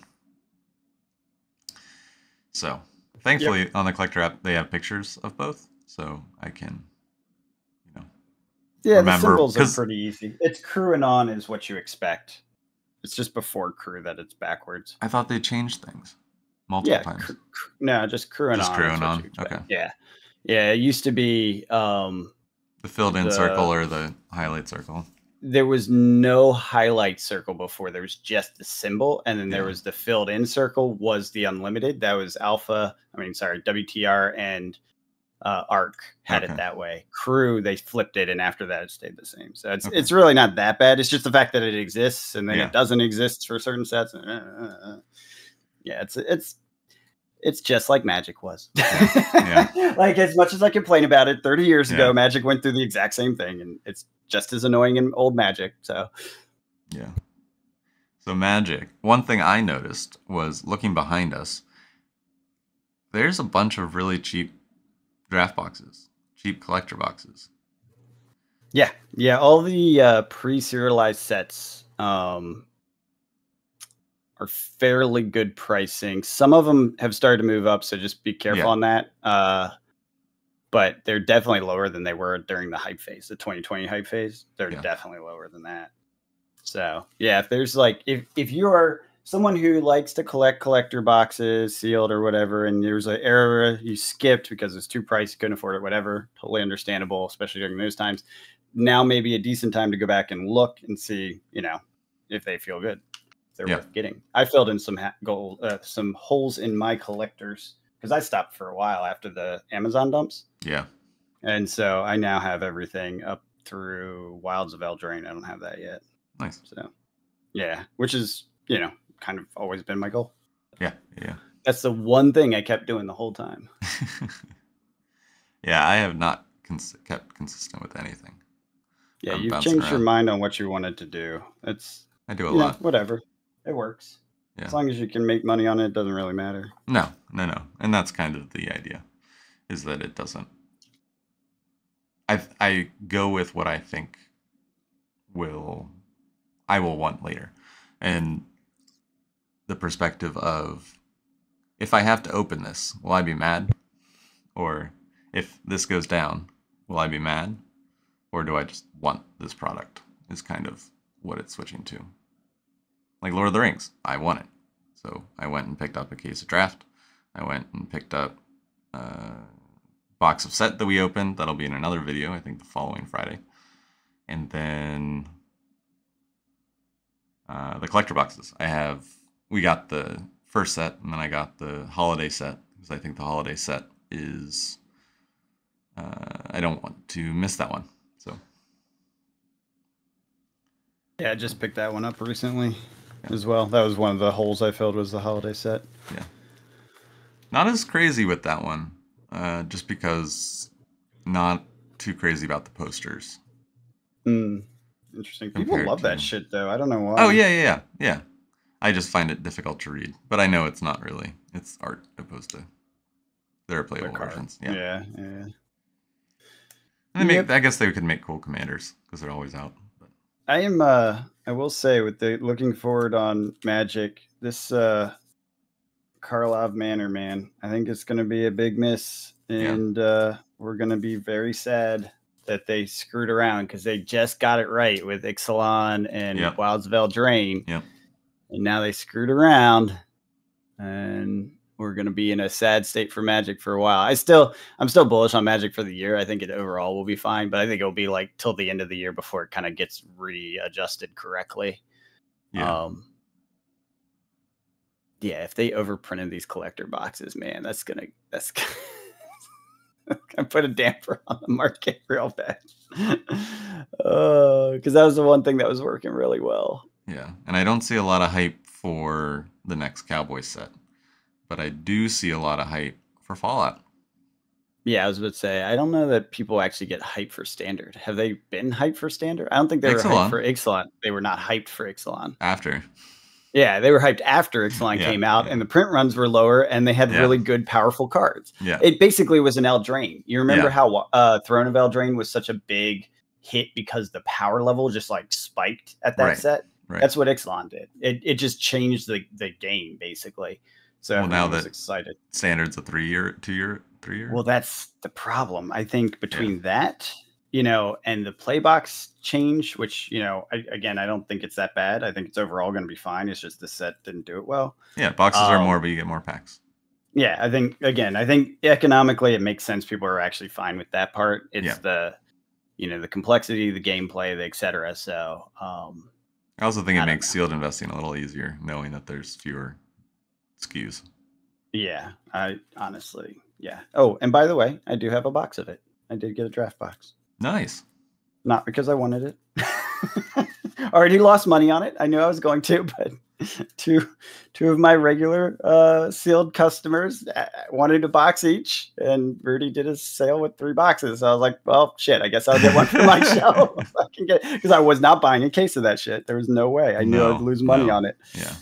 So, thankfully, yep. on the collector app, they have pictures of both, so I can, you know. Yeah, remember, the symbols are pretty easy. It's crew and on is what you expect. It's just before crew that it's backwards. I thought they changed things multiple yeah, times? Cr- cr- no, just crew and just on. Crew and on. Okay. Yeah, yeah. It used to be um, the filled in circle or the highlight circle. There was no highlight circle before. There was just the symbol, and then yeah. there was the filled in circle. Was the unlimited that was Alpha? I mean, sorry, WTR and uh, Arc had okay. it that way. Crew they flipped it, and after that it stayed the same. So it's okay. it's really not that bad. It's just the fact that it exists, and then yeah. it doesn't exist for certain sets. Uh, uh, uh, yeah, it's it's it's just like Magic was. [LAUGHS] yeah. Like as much as I complain about it, 30 years yeah. ago, Magic went through the exact same thing, and it's just as annoying in old Magic. So yeah. So Magic. One thing I noticed was looking behind us. There's a bunch of really cheap draft boxes, cheap collector boxes. Yeah, yeah. All the uh, pre-serialized sets um, are fairly good pricing. Some of them have started to move up, so just be careful yeah. on that. Uh, but they're definitely lower than they were during the hype phase, the 2020 hype phase. They're yeah. definitely lower than that. So yeah, if there's like if if you are someone who likes to collect collector boxes, sealed or whatever, and there's an error you skipped because it's too pricey, couldn't afford it, whatever, totally understandable, especially during those times. Now maybe a decent time to go back and look and see, you know, if they feel good they're yeah. worth getting. I filled in some ha- gold, uh, some holes in my collectors because I stopped for a while after the Amazon dumps. Yeah, and so I now have everything up through Wilds of Eldraine. I don't have that yet. Nice. So, yeah, which is you know kind of always been my goal. Yeah, yeah. That's the one thing I kept doing the whole time. [LAUGHS] yeah, I have not cons- kept consistent with anything. Yeah, I'm you've changed around. your mind on what you wanted to do. It's I do a lot. Know, whatever it works. Yeah. As long as you can make money on it, it doesn't really matter. No, no, no. And that's kind of the idea is that it doesn't. I I go with what I think will I will want later. And the perspective of if I have to open this, will I be mad? Or if this goes down, will I be mad? Or do I just want this product? Is kind of what it's switching to like Lord of the Rings. I want it. So I went and picked up a case of draft. I went and picked up a box of set that we opened. That'll be in another video, I think the following Friday. And then uh, the collector boxes. I have, we got the first set and then I got the holiday set because I think the holiday set is, uh, I don't want to miss that one. So. Yeah, I just picked that one up recently as well. That was one of the holes I filled was the holiday set. Yeah. Not as crazy with that one, uh, just because not too crazy about the posters. Mm, interesting. People love that shit though. I don't know why. Oh yeah, yeah, yeah, yeah. I just find it difficult to read, but I know it's not really. It's art opposed to there are playable versions. Yeah, yeah. yeah. And they yep. make. I guess they could make cool commanders because they're always out. I am. Uh, I will say, with the looking forward on Magic, this uh, Karlov Manor man, I think it's going to be a big miss, and yeah. uh, we're going to be very sad that they screwed around because they just got it right with Ixalan and yeah. Wildsvale Drain. Yeah. And now they screwed around, and we're going to be in a sad state for Magic for a while. I still, I'm still bullish on Magic for the year. I think it overall will be fine, but I think it'll be like till the end of the year before it kind of gets readjusted correctly. Yeah. Um, yeah, if they overprinted these collector boxes, man, that's gonna that's [LAUGHS] gonna put a damper on the market real bad. because oh, uh, that was the one thing that was working really well. Yeah, and I don't see a lot of hype for the next Cowboy set but I do see a lot of hype for Fallout. Yeah, I was about to say, I don't know that people actually get hyped for standard. Have they been hyped for standard? I don't think they Ixalan. were hyped for Ixalan. They were not hyped for Ixalan. After. Yeah, they were hyped after Ixalan yeah, came out yeah. and the print runs were lower and they had yeah. really good, powerful cards. Yeah. It basically was an Eldraine. You remember how uh, Throne of Eldraine was such a big hit because the power level just like spiked at that right. set? Right. That's what Ixalan did. It, it just changed the, the game basically. So well, now that excited. standards a three year, two year, three year. Well, that's the problem. I think between yeah. that, you know, and the play box change, which you know, I, again, I don't think it's that bad. I think it's overall going to be fine. It's just the set didn't do it well. Yeah, boxes um, are more, but you get more packs. Yeah, I think again, I think economically it makes sense. People are actually fine with that part. It's yeah. the, you know, the complexity, the gameplay, the etc. So, um, I also think I it makes know. sealed investing a little easier, knowing that there's fewer skews. Yeah, I honestly, yeah. Oh, and by the way, I do have a box of it. I did get a draft box. Nice. Not because I wanted it. [LAUGHS] Already lost money on it. I knew I was going to, but [LAUGHS] two two of my regular uh, sealed customers uh, wanted a box each, and Rudy did a sale with three boxes. So I was like, "Well, shit, I guess I'll get one for my [LAUGHS] show. I can get because I was not buying a case of that shit. There was no way. I knew no, I'd lose money no. on it. Yeah.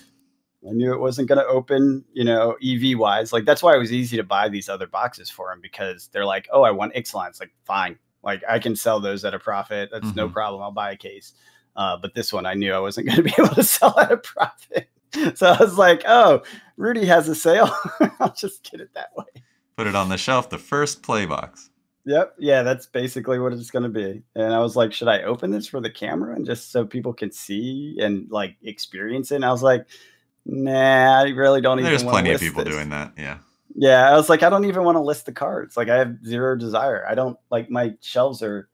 I knew it wasn't going to open, you know, EV wise. Like that's why it was easy to buy these other boxes for him because they're like, oh, I want Ixalan. It's like fine, like I can sell those at a profit. That's mm-hmm. no problem. I'll buy a case. Uh, but this one, I knew I wasn't [LAUGHS] going to be able to sell at a profit. [LAUGHS] So I was like, oh, Rudy has a sale. [LAUGHS] I'll just get it that way. Put it on the shelf, the first play box. Yep. Yeah, that's basically what it's going to be. And I was like, should I open this for the camera and just so people can see and like experience it? And I was like, nah, I really don't There's even. There's plenty of people this. doing that. Yeah. Yeah, I was like, I don't even want to list the cards. Like, I have zero desire. I don't like my shelves are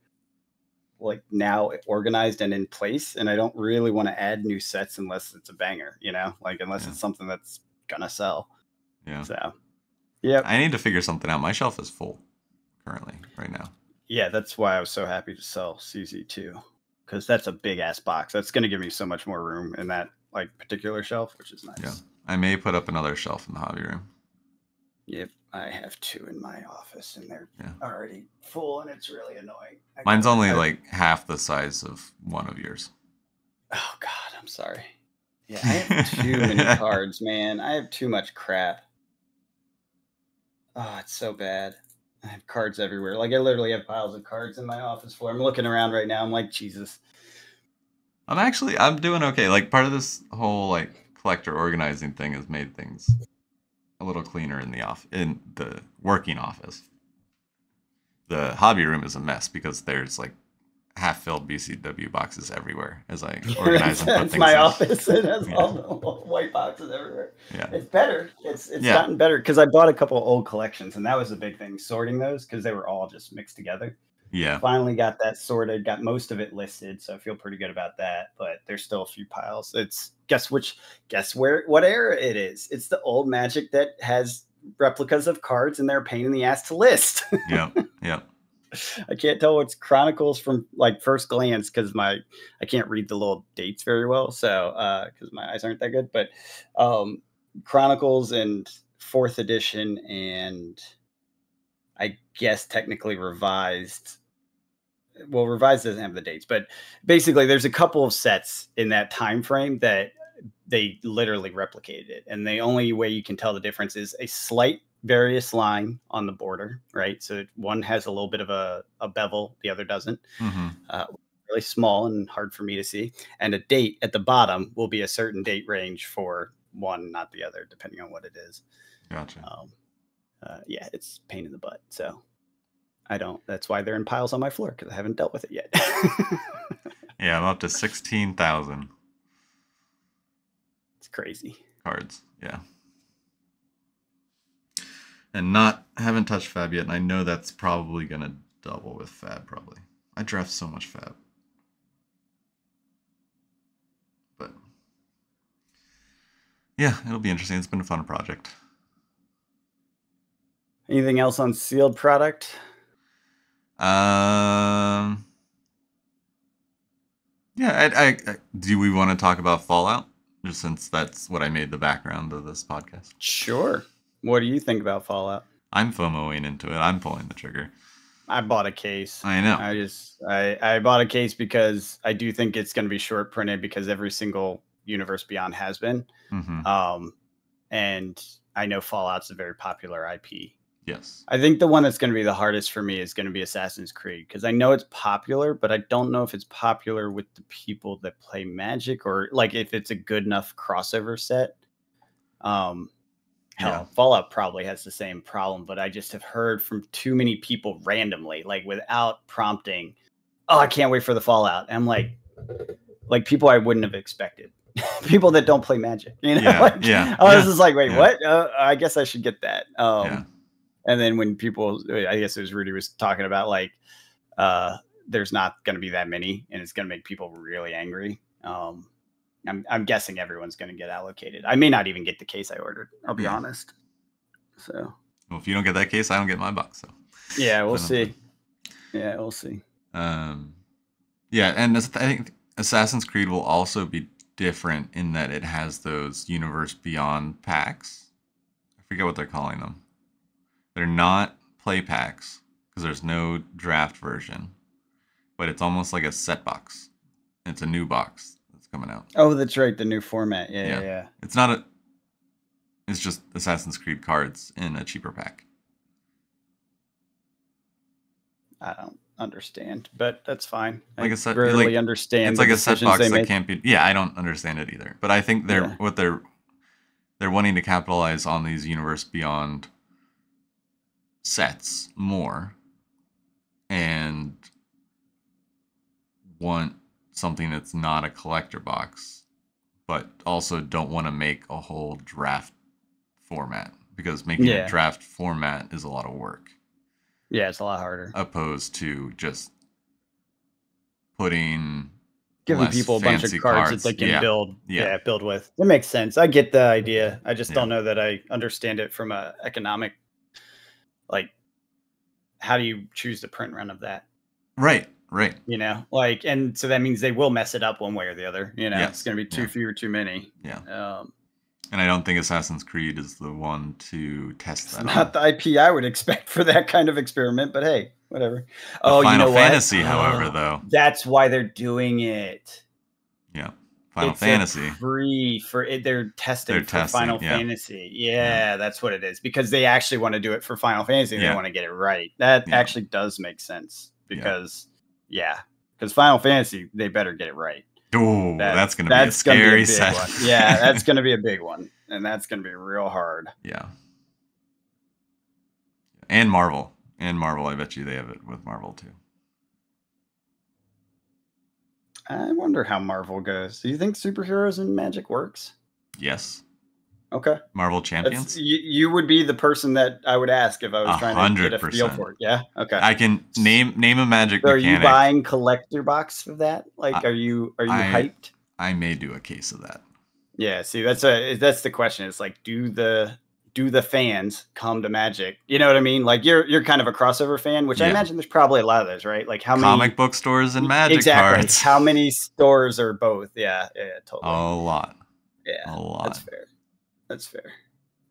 like now organized and in place, and I don't really want to add new sets unless it's a banger. You know, like unless yeah. it's something that's gonna sell. Yeah. So. Yeah. I need to figure something out. My shelf is full currently right now. Yeah, that's why I was so happy to sell CZ2 because that's a big ass box. That's going to give me so much more room, in that like particular shelf, which is nice. Yeah, I may put up another shelf in the hobby room. Yep, I have two in my office, and they're yeah. already full, and it's really annoying. I Mine's only I, like half the size of one of yours. Oh God, I'm sorry. Yeah, I have [LAUGHS] too many cards, man. I have too much crap. Oh, it's so bad. I have cards everywhere. Like I literally have piles of cards in my office floor. I'm looking around right now. I'm like, Jesus, I'm actually I'm doing okay. Like part of this whole like collector organizing thing has made things a little cleaner in the off in the working office. The hobby room is a mess because there's like half filled BCW boxes everywhere as I [LAUGHS] organize and put things. my in. office. [LAUGHS] It has yeah. all the [LAUGHS] white boxes everywhere. Yeah. It's better. It's it's yeah. gotten better because I bought a couple old collections and that was the big thing, sorting those because they were all just mixed together. Yeah. Finally got that sorted, got most of it listed, so I feel pretty good about that. But there's still a few piles. It's guess which guess where what era it is. It's the old magic that has replicas of cards and they're a pain in the ass to list. yeah. [LAUGHS] Yeah. I can't tell what's chronicles from like first glance because my I can't read the little dates very well. So because uh, my eyes aren't that good, but um, chronicles and fourth edition and I guess technically revised. Well, revised doesn't have the dates, but basically there's a couple of sets in that time frame that they literally replicated it. And the only way you can tell the difference is a slight various line on the border, right? So one has a little bit of a, a bevel, the other doesn't. Mm-hmm. Uh, really small and hard for me to see. And a date at the bottom will be a certain date range for one, not the other, depending on what it is. Gotcha. Um, uh, yeah, it's pain in the butt. So I don't. That's why they're in piles on my floor because I haven't dealt with it yet. [LAUGHS] yeah, I'm up to sixteen thousand. It's crazy. Cards, yeah. And not haven't touched Fab yet, and I know that's probably gonna double with Fab probably. I draft so much Fab. But yeah, it'll be interesting. It's been a fun project. Anything else on sealed product? Um. Yeah, I, I, I, do we want to talk about Fallout? Just since that's what I made the background of this podcast. Sure. What do you think about Fallout? I'm FOMOing into it. I'm pulling the trigger. I bought a case. I know. I just I, I bought a case because I do think it's going to be short printed because every single universe beyond has been. Mm-hmm. Um, and I know Fallout's a very popular IP. Yes. I think the one that's going to be the hardest for me is going to be Assassin's Creed because I know it's popular, but I don't know if it's popular with the people that play Magic or like if it's a good enough crossover set. Um, hell, yeah. Fallout probably has the same problem, but I just have heard from too many people randomly, like without prompting. Oh, I can't wait for the Fallout. And I'm like, like people I wouldn't have expected. [LAUGHS] people that don't play magic, you know, yeah, [LAUGHS] like, yeah I was yeah, just like, wait, what? Uh, I guess I should get that. Um, and then when people, I guess it was Rudy was talking about like, uh, there's not going to be that many, and it's going to make people really angry. Um, I'm, I'm guessing everyone's going to get allocated. I may not even get the case I ordered. I'll be yeah. honest. So. Well, if you don't get that case, I don't get my box. So. Yeah, we'll see. Know. Yeah, we'll see. Um, yeah, and I think Assassin's Creed will also be different in that it has those universe beyond packs. I forget what they're calling them. They're not play packs because there's no draft version, but it's almost like a set box. It's a new box that's coming out. Oh, that's right, the new format. Yeah, yeah, yeah. yeah. It's not a. It's just Assassin's Creed cards in a cheaper pack. I don't understand, but that's fine. Like I a set, rarely like, understand. It's like a set box that can't be. Yeah, I don't understand it either. But I think they're yeah. what they're they're wanting to capitalize on these universe beyond sets more and want something that's not a collector box, but also don't want to make a whole draft format because making yeah. a draft format is a lot of work. Yeah, it's a lot harder. Opposed to just putting giving people a bunch of cards, cards. that they can yeah. build yeah. yeah. build with. It makes sense. I get the idea. I just don't know that I understand it from a economic like how do you choose the print run of that? Right, right. You know, like, and so that means they will mess it up one way or the other. You know, yes. it's going to be too yeah. few or too many. Yeah. Um, and I don't think Assassin's Creed is the one to test that. not on. the IP I would expect [LAUGHS] for that kind of experiment, but hey, whatever. The oh, Final you know Fantasy, what? however, [GASPS] though. That's why they're doing it. Yeah. Final it's Fantasy. Free for it. They're testing they're for testing, Final yeah. Fantasy. Yeah, yeah, that's what it is because they actually want to do it for Final Fantasy. Yeah. They want to get it right. That actually does make sense because yeah, because Final Fantasy they better get it right. Oh, that, that's gonna that's be a scary be a set. One. Yeah, that's [LAUGHS] gonna be a big one, and that's gonna be real hard. Yeah. And Marvel, and Marvel, I bet you they have it with Marvel too. I wonder how Marvel goes. Do you think superheroes and magic works? Yes. Okay. Marvel champions. You, you, would be the person that I would ask if I was 100%. trying to get a feel for it. Yeah. Okay. I can name name a magic. So are mechanic. you buying collector box for that? Like, I, are you are you I, hyped? I may do a case of that. Yeah. See, that's a that's the question. It's like, do the do the fans come to Magic? You know what I mean? Like you're you're kind of a crossover fan, which yeah. I imagine there's probably a lot of those, right? Like how comic many comic book stores and Magic exactly. Cards. How many stores are both? Yeah, yeah, totally. A lot. Yeah, a lot. That's fair. That's fair.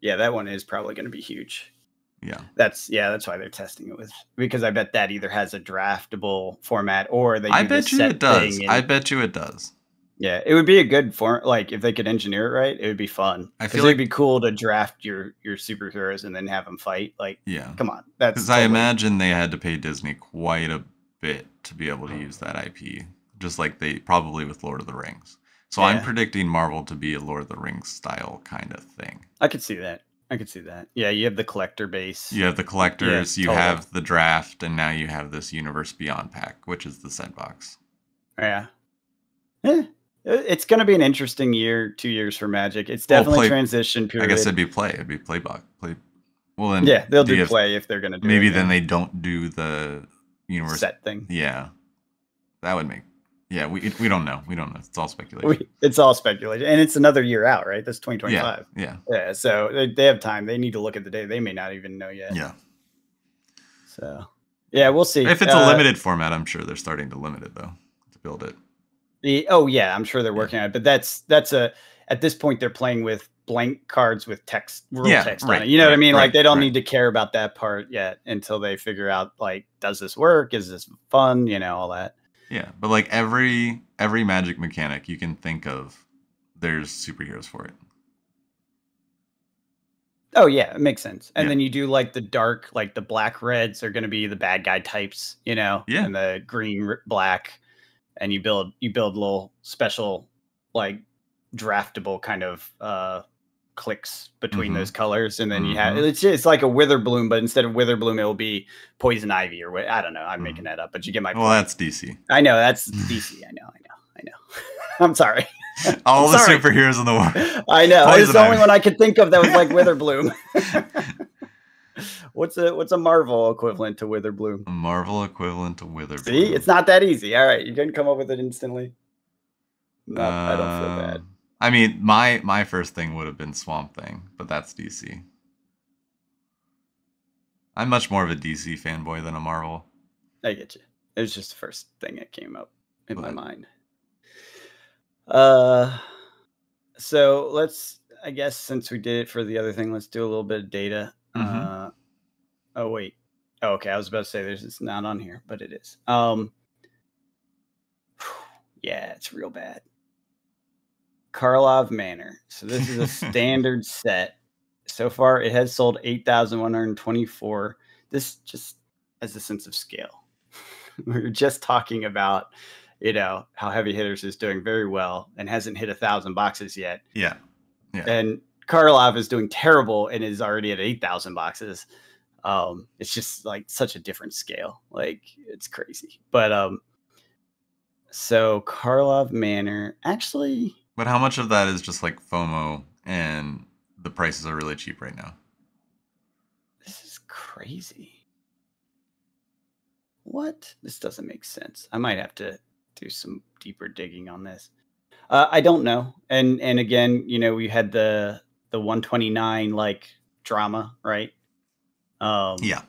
Yeah, that one is probably going to be huge. Yeah, that's yeah, that's why they're testing it with because I bet that either has a draftable format or they. I bet you it does. I bet you it does. Yeah, it would be a good form. Like if they could engineer it right, it would be fun. I feel like it'd be cool to draft your your superheroes and then have them fight. Like, yeah, come on, that's because totally I imagine they had to pay Disney quite a bit to be able to use that IP, just like they probably with Lord of the Rings. So yeah. I'm predicting Marvel to be a Lord of the Rings style kind of thing. I could see that. I could see that. Yeah, you have the collector base. You have the collectors. Yeah, you totally. have the draft, and now you have this Universe Beyond pack, which is the sandbox. Yeah. Eh, uh, it's going to be an interesting year, two years for Magic. It's definitely well, play, transition period. I guess it'd be play. It'd be play box. Play. Well, then yeah, they'll do play if they're going to do. Maybe it, then they don't do the universe set thing. Yeah, that would make. Yeah, we it, we don't know. We don't know. It's all speculation. We, it's all speculation, and it's another year out, right? That's twenty twenty five. Yeah. Yeah. So they, they have time. They need to look at the day. They may not even know yet. Yeah. So, yeah, we'll see. If it's uh, a limited format, I'm sure they're starting to limit it though to build it. The oh yeah, I'm sure they're working on it, but that's that's a at this point they're playing with blank cards with text yeah, text right, on it. You know right, what I mean? Right, like they don't need to care about that part yet until they figure out like does this work? Is this fun? You know all that. Yeah, but like every every magic mechanic you can think of, there's superheroes for it. Oh yeah, it makes sense. And yeah. then you do like the dark, like the black reds are going to be the bad guy types, you know, yeah. and the green black and you build you build little special like draftable kind of uh clicks between mm-hmm. those colors and then mm-hmm. you have it's just, it's like a wither bloom but instead of wither bloom it will be poison ivy or what i don't know i'm mm-hmm. making that up but you get my point. well that's dc i know that's [LAUGHS] dc i know i know i know [LAUGHS] i'm sorry [LAUGHS] all I'm the sorry. superheroes in the world i know it's the only one i could think of that was like wither bloom what's a what's a Marvel equivalent to Witherbloom? A Marvel equivalent to Bloom? See, it's not that easy. All right, you didn't come up with it instantly. No, uh, I don't feel bad. Um, I mean, my my first thing would have been Swamp Thing, but that's DC. I'm much more of a DC fanboy than a Marvel. I get you. It was just the first thing that came up in but. my mind. Uh, so let's. I guess since we did it for the other thing, let's do a little bit of data. Mm-hmm. Uh, Oh wait. Oh, okay, I was about to say there's it's not on here, but it is. Um, [SIGHS] yeah, it's real bad. Karlov Manor. So this is a [LAUGHS] standard set. So far, it has sold eight thousand one hundred twenty-four. This just has a sense of scale. [LAUGHS] we were just talking about, you know, how heavy hitters is doing very well and hasn't hit a thousand boxes yet. Yeah, yeah. And Karlov is doing terrible and is already at eight thousand boxes. Um, it's just like such a different scale. Like it's crazy. But um, so Karlov Manor actually. But how much of that is just like FOMO and the prices are really cheap right now? This is crazy. What? This doesn't make sense. I might have to do some deeper digging on this. Uh, I don't know. And and again, you know, we had the the 129 like drama, right? Um, yeah,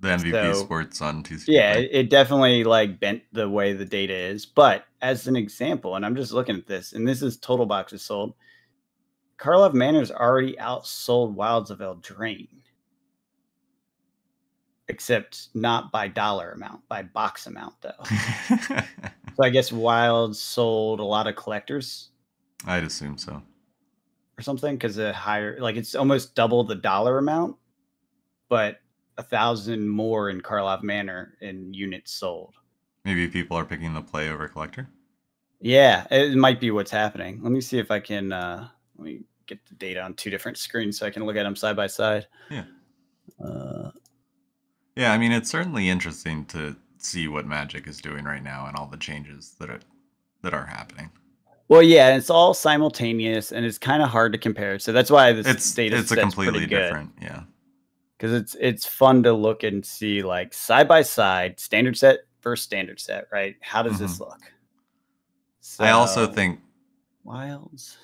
the MVP so, sports on Tuesday. Yeah, it, it definitely like bent the way the data is. But as an example, and I'm just looking at this, and this is total boxes sold. Karlov Manor's already outsold Wilds of El except not by dollar amount, by box amount though. [LAUGHS] so I guess Wilds sold a lot of collectors. I'd assume so, or something because a higher like it's almost double the dollar amount but a thousand more in Karlov Manor in units sold. Maybe people are picking the play over collector. Yeah, it might be what's happening. Let me see if I can. Uh, let me get the data on two different screens so I can look at them side by side. Yeah. Uh, yeah, I mean it's certainly interesting to see what Magic is doing right now and all the changes that are that are happening. Well, yeah, it's all simultaneous, and it's kind of hard to compare. So that's why this it's, data it's a completely different. Yeah because it's it's fun to look and see like side by side standard set versus standard set, right? How does mm-hmm. this look? So, I also think Wilds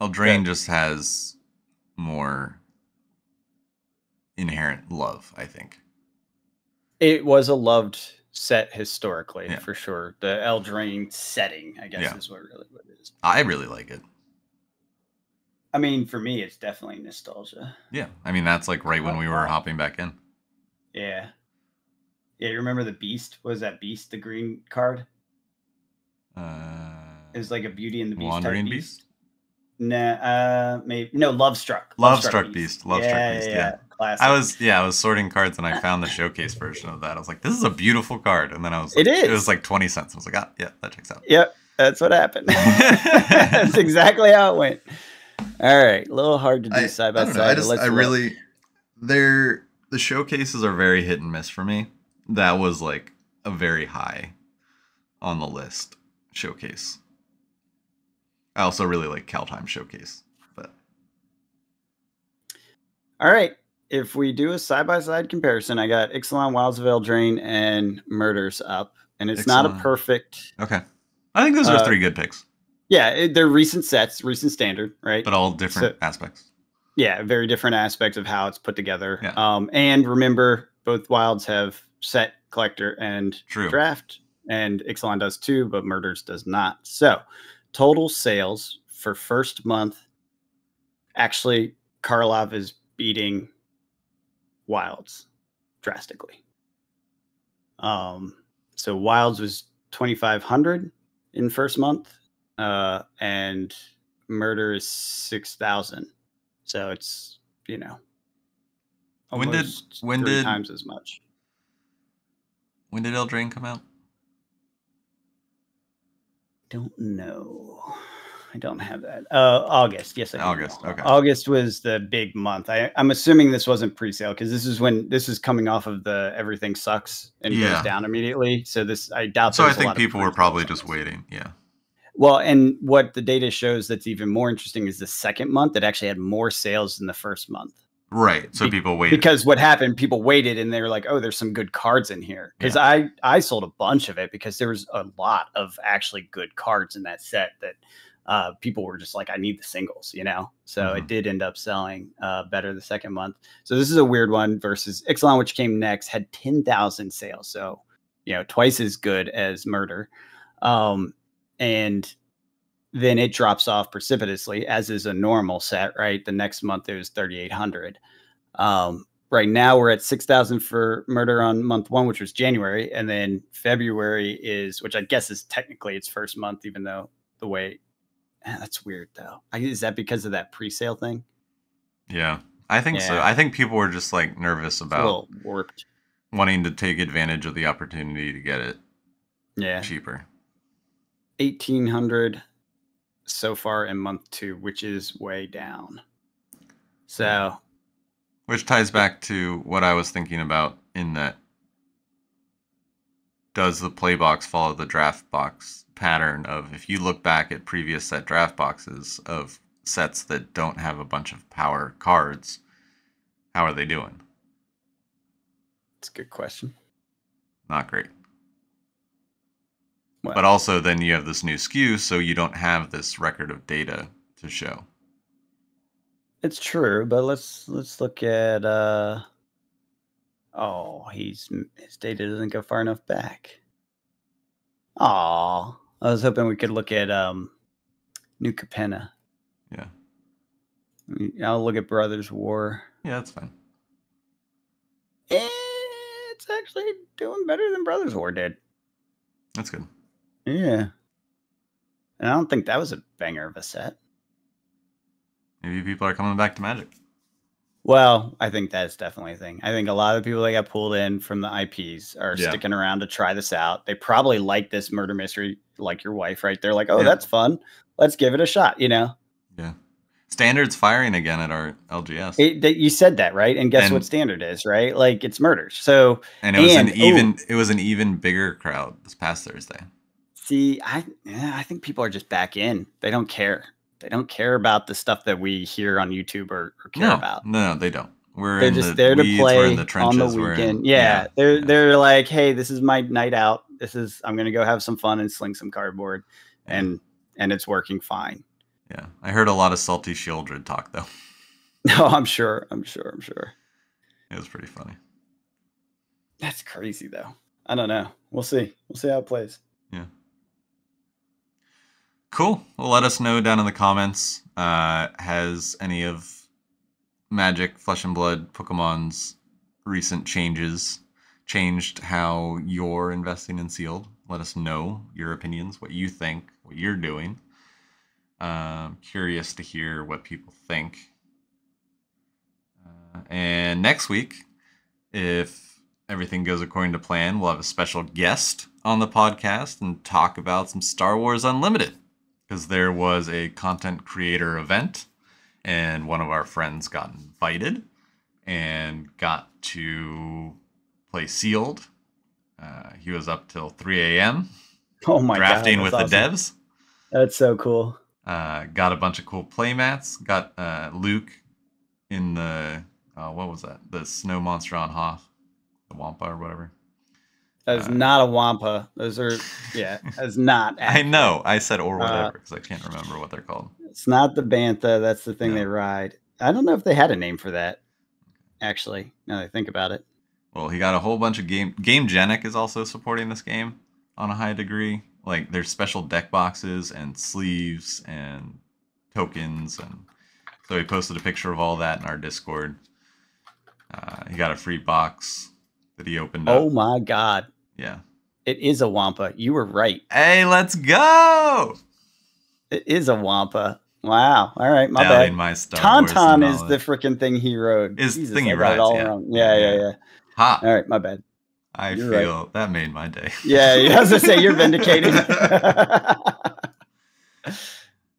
Eldraine yeah. just has more inherent love, I think. It was a loved set historically, yeah. for sure. The Eldraine setting, I guess, yeah. is what really what it is. I really like it. I mean, for me, it's definitely nostalgia. Yeah, I mean that's like right when we were uh, hopping back in. Yeah, yeah. You remember the Beast? was that Beast the green card? Uh, it was like a Beauty and the Beast. Wandering type Beast. beast? No, uh, maybe no. Love struck. Love, struck, beast. beast. Love yeah, struck beast. Yeah, yeah. Classic. I was yeah, I was sorting cards and I found the showcase version of that. I was like, this is a beautiful card, and then I was like, it is. It was like twenty cents. I was like, ah, yeah, that checks out. Yep, that's what happened. [LAUGHS] that's exactly how it went. All right, a little hard to do I, side by I side. I, just, I really, they're the showcases are very hit and miss for me. That was like a very high on the list showcase. I also really like Caltime Showcase, but all right. If we do a side by side comparison, I got Ixalan, Wildsville, Drain, and Murders up, and it's Ixalan. not a perfect. Okay, I think those are uh, three good picks. Yeah, eh, they're recent sets, recent standard, right? But all different so, aspects. Yeah, very different aspects of how it's put together. Yeah. Um, and remember, both wilds have set collector and True. draft, and Ixalan does too, but Murders does not. So, total sales for first month. Actually, Karlov is beating Wilds drastically. Um, so Wilds was twenty five hundred in first month uh, and murder is six thousand. So it's you know when did when did times as much. When did eldrain come out? Don't know. I don't have that. Uh, August. Yes, I August. Know. Okay. August was the big month. I, I'm assuming this wasn't pre-sale because this is when this is coming off of the everything sucks and yeah. goes down immediately. So this, I doubt. So I think people were probably just waiting. Yeah. Well, and what the data shows that's even more interesting is the second month it actually had more sales than the first month. Right. So Be- people waited. Because what happened, people waited and they were like, "Oh, there's some good cards in here." Cuz yeah. I I sold a bunch of it because there was a lot of actually good cards in that set that uh, people were just like, I need the singles, you know? So mm-hmm. it did end up selling uh, better the second month. So this is a weird one versus Ixalan, which came next, had 10,000 sales. So, you know, twice as good as Murder. Um, and then it drops off precipitously, as is a normal set, right? The next month it was 3,800. Um, right now we're at 6,000 for murder on month one, which was January. And then February is, which I guess is technically its first month, even though the way eh, that's weird though. I, is that because of that pre sale thing? Yeah, I think yeah. so. I think people were just like nervous about warped. wanting to take advantage of the opportunity to get it yeah. cheaper. 1800 so far in month two, which is way down. So, which ties back to what I was thinking about in that does the play box follow the draft box pattern of if you look back at previous set draft boxes of sets that don't have a bunch of power cards, how are they doing? It's a good question. Not great. Wow. But also, then you have this new SKU, so you don't have this record of data to show. It's true, but let's let's look at. uh Oh, he's his data doesn't go far enough back. Aw, I was hoping we could look at um, New Capenna. Yeah. Mm, I'll look at Brothers War. Yeah, that's fine. It's actually doing better than Brothers War did. That's good. Yeah. And I don't think that was a banger of a set. Maybe people are coming back to Magic. Well, I think that's definitely a thing. I think a lot of the people that got pulled in from the IPs are yeah. sticking around to try this out. They probably like this murder mystery, like your wife, right? They're like, oh, yeah. that's fun. Let's give it a shot, you know? Yeah. Standard's firing again at our LGS. It, that you said that right, and guess and, what? Standard is right. Like it's murders. So and it was and, an oh even ooh. it was an even bigger crowd this past Thursday. See, I I think people are just back in. They don't care. They don't care about the stuff that we hear on YouTube or, or care no, about. No, they don't. We're they're just the there weeds, to play the on the weekend. In, yeah, yeah, they're yeah. they're like, hey, this is my night out. This is I'm gonna go have some fun and sling some cardboard, yeah. and and it's working fine. Yeah, I heard a lot of salty children talk though. No, [LAUGHS] oh, I'm sure. I'm sure. I'm sure. It was pretty funny. That's crazy though. I don't know. We'll see. We'll see how it plays. Cool. Well, let us know down in the comments. Uh, has any of Magic Flesh and Blood Pokemon's recent changes changed how you're investing in Sealed? Let us know your opinions, what you think, what you're doing. Um, curious to hear what people think. Uh, and next week, if everything goes according to plan, we'll have a special guest on the podcast and talk about some Star Wars Unlimited because there was a content creator event and one of our friends got invited and got to play sealed uh, he was up till 3 a.m oh my drafting God, with awesome. the devs that's so cool uh, got a bunch of cool playmats got uh, luke in the uh, what was that the snow monster on hoth the wampa or whatever that is uh, not a Wampa. Those are, yeah, [LAUGHS] that's not. I know. I said or uh, whatever because uh, I can't remember what they're called. It's not the Bantha. That's the thing they ride. I don't know if they had a name for that, actually, now that I think about it. Well, he got a whole bunch of game. Game Genic is also supporting this game on a high degree. Like, there's special deck boxes and sleeves and tokens. And so he posted a picture of all that in our Discord. Uh, he got a free box that he opened oh up. Oh my God. Yeah. It is a Wampa. You were right. Hey, let's go. It is a Wampa. Wow. All right. My bad. My Star Tauntaun is the freaking thing he rode. Is the thing he rides. All yeah. Wrong. yeah. Yeah. Yeah. Ha. All right. My bad. I you're feel right. that made my day. yeah. I was going to say, you're vindicated. [LAUGHS] [LAUGHS]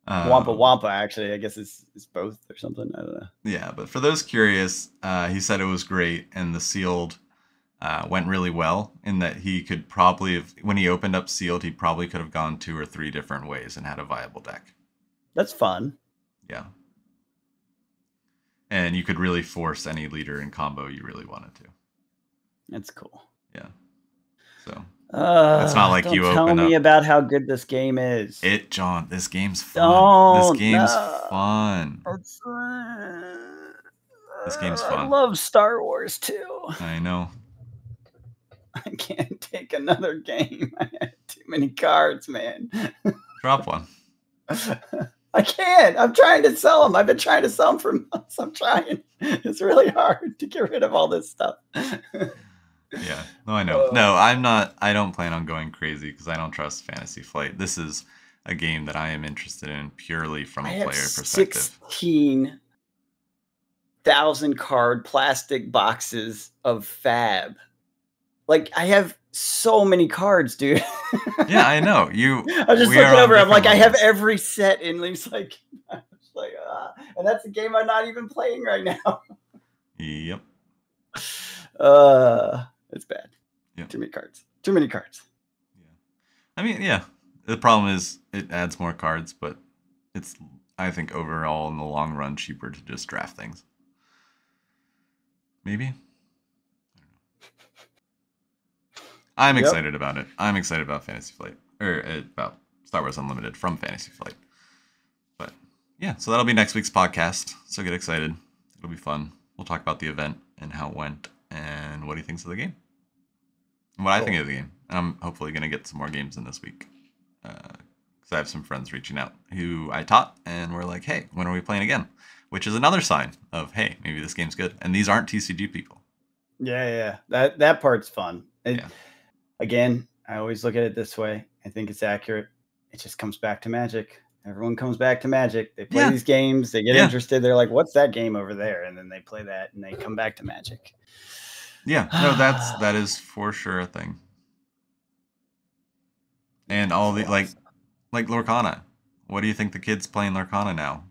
Um, Wampa Wampa, actually. I guess it's, it's both or something. I don't know. Yeah. But for those curious, uh, he said it was great. And the sealed uh, went really well in that he could probably have, when he opened up sealed, he probably could have gone two or three different ways and had a viable deck. That's fun. Yeah. And you could really force any leader in combo you really wanted to. That's cool. Yeah. So uh, not like you tell me up. about how good this game is. It, John, this game's fun. Don't, this game's fun. Uh, this game's fun. I love Star Wars too. I know. [LAUGHS] I can't take another game. [LAUGHS] I had too many cards, man. Drop one. [LAUGHS] I can't. I'm trying to sell them. I've been trying to sell them for months. I'm trying. It's really hard to get rid of all this stuff. yeah. No, I know. Uh. No, I'm not. I don't plan on going crazy because I don't trust Fantasy Flight. This is a game that I am interested in purely from a I player perspective. 16 thousand card plastic boxes of fab like I have so many cards, dude. [LAUGHS] yeah, I know. You [LAUGHS] I was just looking over, I'm like, levels. I have every set and he's like [LAUGHS] like ah, and that's a game I'm not even playing right now. yep. Uh it's bad. Yeah. Too many cards. Too many cards. Yeah. I mean, yeah. The problem is it adds more cards, but it's I think overall in the long run cheaper to just draft things. Maybe. I'm yep. excited about it. I'm excited about Fantasy Flight or uh, about Star Wars Unlimited from Fantasy Flight. But yeah, so that'll be next week's podcast. So get excited. It'll be fun. We'll talk about the event and how it went and what he thinks of the game. And what cool. I think of the game. And I'm hopefully going to get some more games in this week. Uh, I have some friends reaching out who I taught and were like, hey, when are we playing again? Which is another sign of, hey, maybe this game's good. And these aren't TCG people. Yeah, yeah. That that part's fun. It, yeah again, I always look at it this way. I think it's accurate. It just comes back to magic. Everyone comes back to magic. They play yeah. these games, they get yeah. interested. They're like, what's that game over there? And then they play that and they come back to magic. Yeah, no, [SIGHS] that's that is for sure a thing. And all the like like Lorcana. What do you think the kids playing Lorcana now?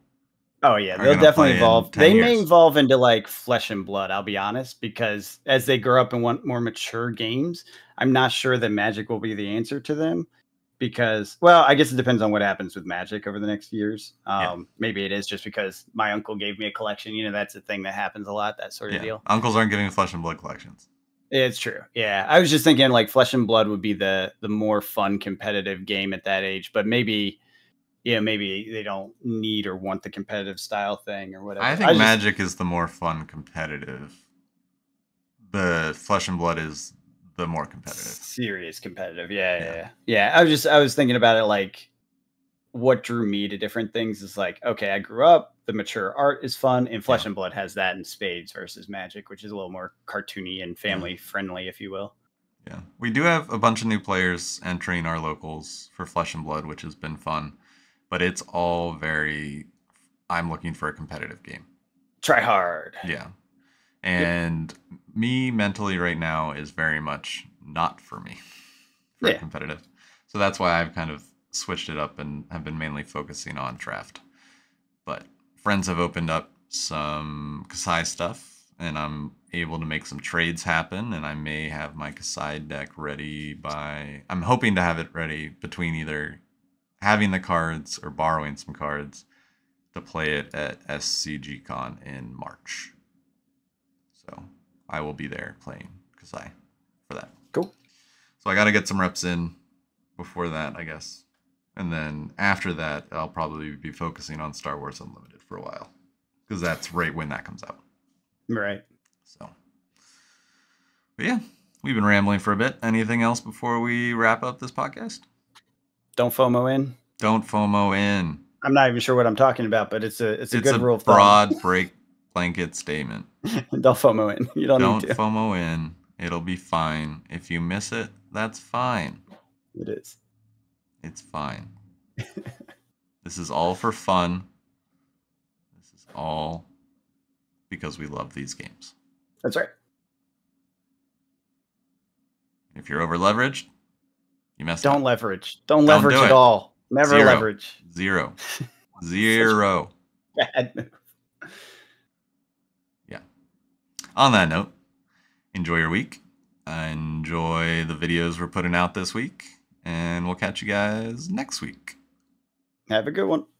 Oh yeah, they'll definitely evolve. They years. may evolve into like flesh and blood. I'll be honest, because as they grow up and want more mature games, I'm not sure that Magic will be the answer to them. Because, well, I guess it depends on what happens with Magic over the next years. Um, yeah. Maybe it is just because my uncle gave me a collection. You know, that's a thing that happens a lot. That sort of yeah. deal. Uncles aren't getting flesh and blood collections. It's true. Yeah, I was just thinking like flesh and blood would be the the more fun competitive game at that age, but maybe yeah, maybe they don't need or want the competitive style thing or whatever. I think I just, Magic is the more fun competitive. The Flesh and Blood is the more competitive. Serious competitive. Yeah, yeah, yeah. yeah I was just I was thinking about it like what drew me to different things is like, okay, I grew up, the mature art is fun, and Flesh yeah. and Blood has that in spades versus Magic, which is a little more cartoony and family yeah. friendly, if you will. Yeah. We do have a bunch of new players entering our locals for Flesh and Blood, which has been fun but it's all very I'm looking for a competitive game. Try hard. Yeah. And me mentally right now is very much not for me for yeah. competitive. So that's why I've kind of switched it up and have been mainly focusing on draft. But friends have opened up some Kasai stuff and I'm able to make some trades happen and I may have my Kasai deck ready by I'm hoping to have it ready between either having the cards or borrowing some cards to play it at SCG Con in March. So I will be there playing Kasai for that. Cool. So I got to get some reps in before that, I guess. And then after that, I'll probably be focusing on Star Wars Unlimited for a while because that's right when that comes out. Right. So, but yeah, we've been rambling for a bit. Anything else before we wrap up this podcast? Don't FOMO in. Don't FOMO in. I'm not even sure what I'm talking about, but it's a it's a it's good a rule broad [LAUGHS] break blanket statement. [LAUGHS] don't FOMO in. You don't, don't FOMO in. It'll be fine. If you miss it, that's fine. It is. It's fine. [LAUGHS] this is all for fun. This is all because we love these games. That's right. If you're over leveraged, you messed Don't up. leverage. Don't, Don't leverage do at all. Never Zero. leverage. Zero. [LAUGHS] Zero. bad move. Yeah. On that note, enjoy your week. Enjoy the videos we're putting out this week. And we'll catch you guys next week. Have a good one.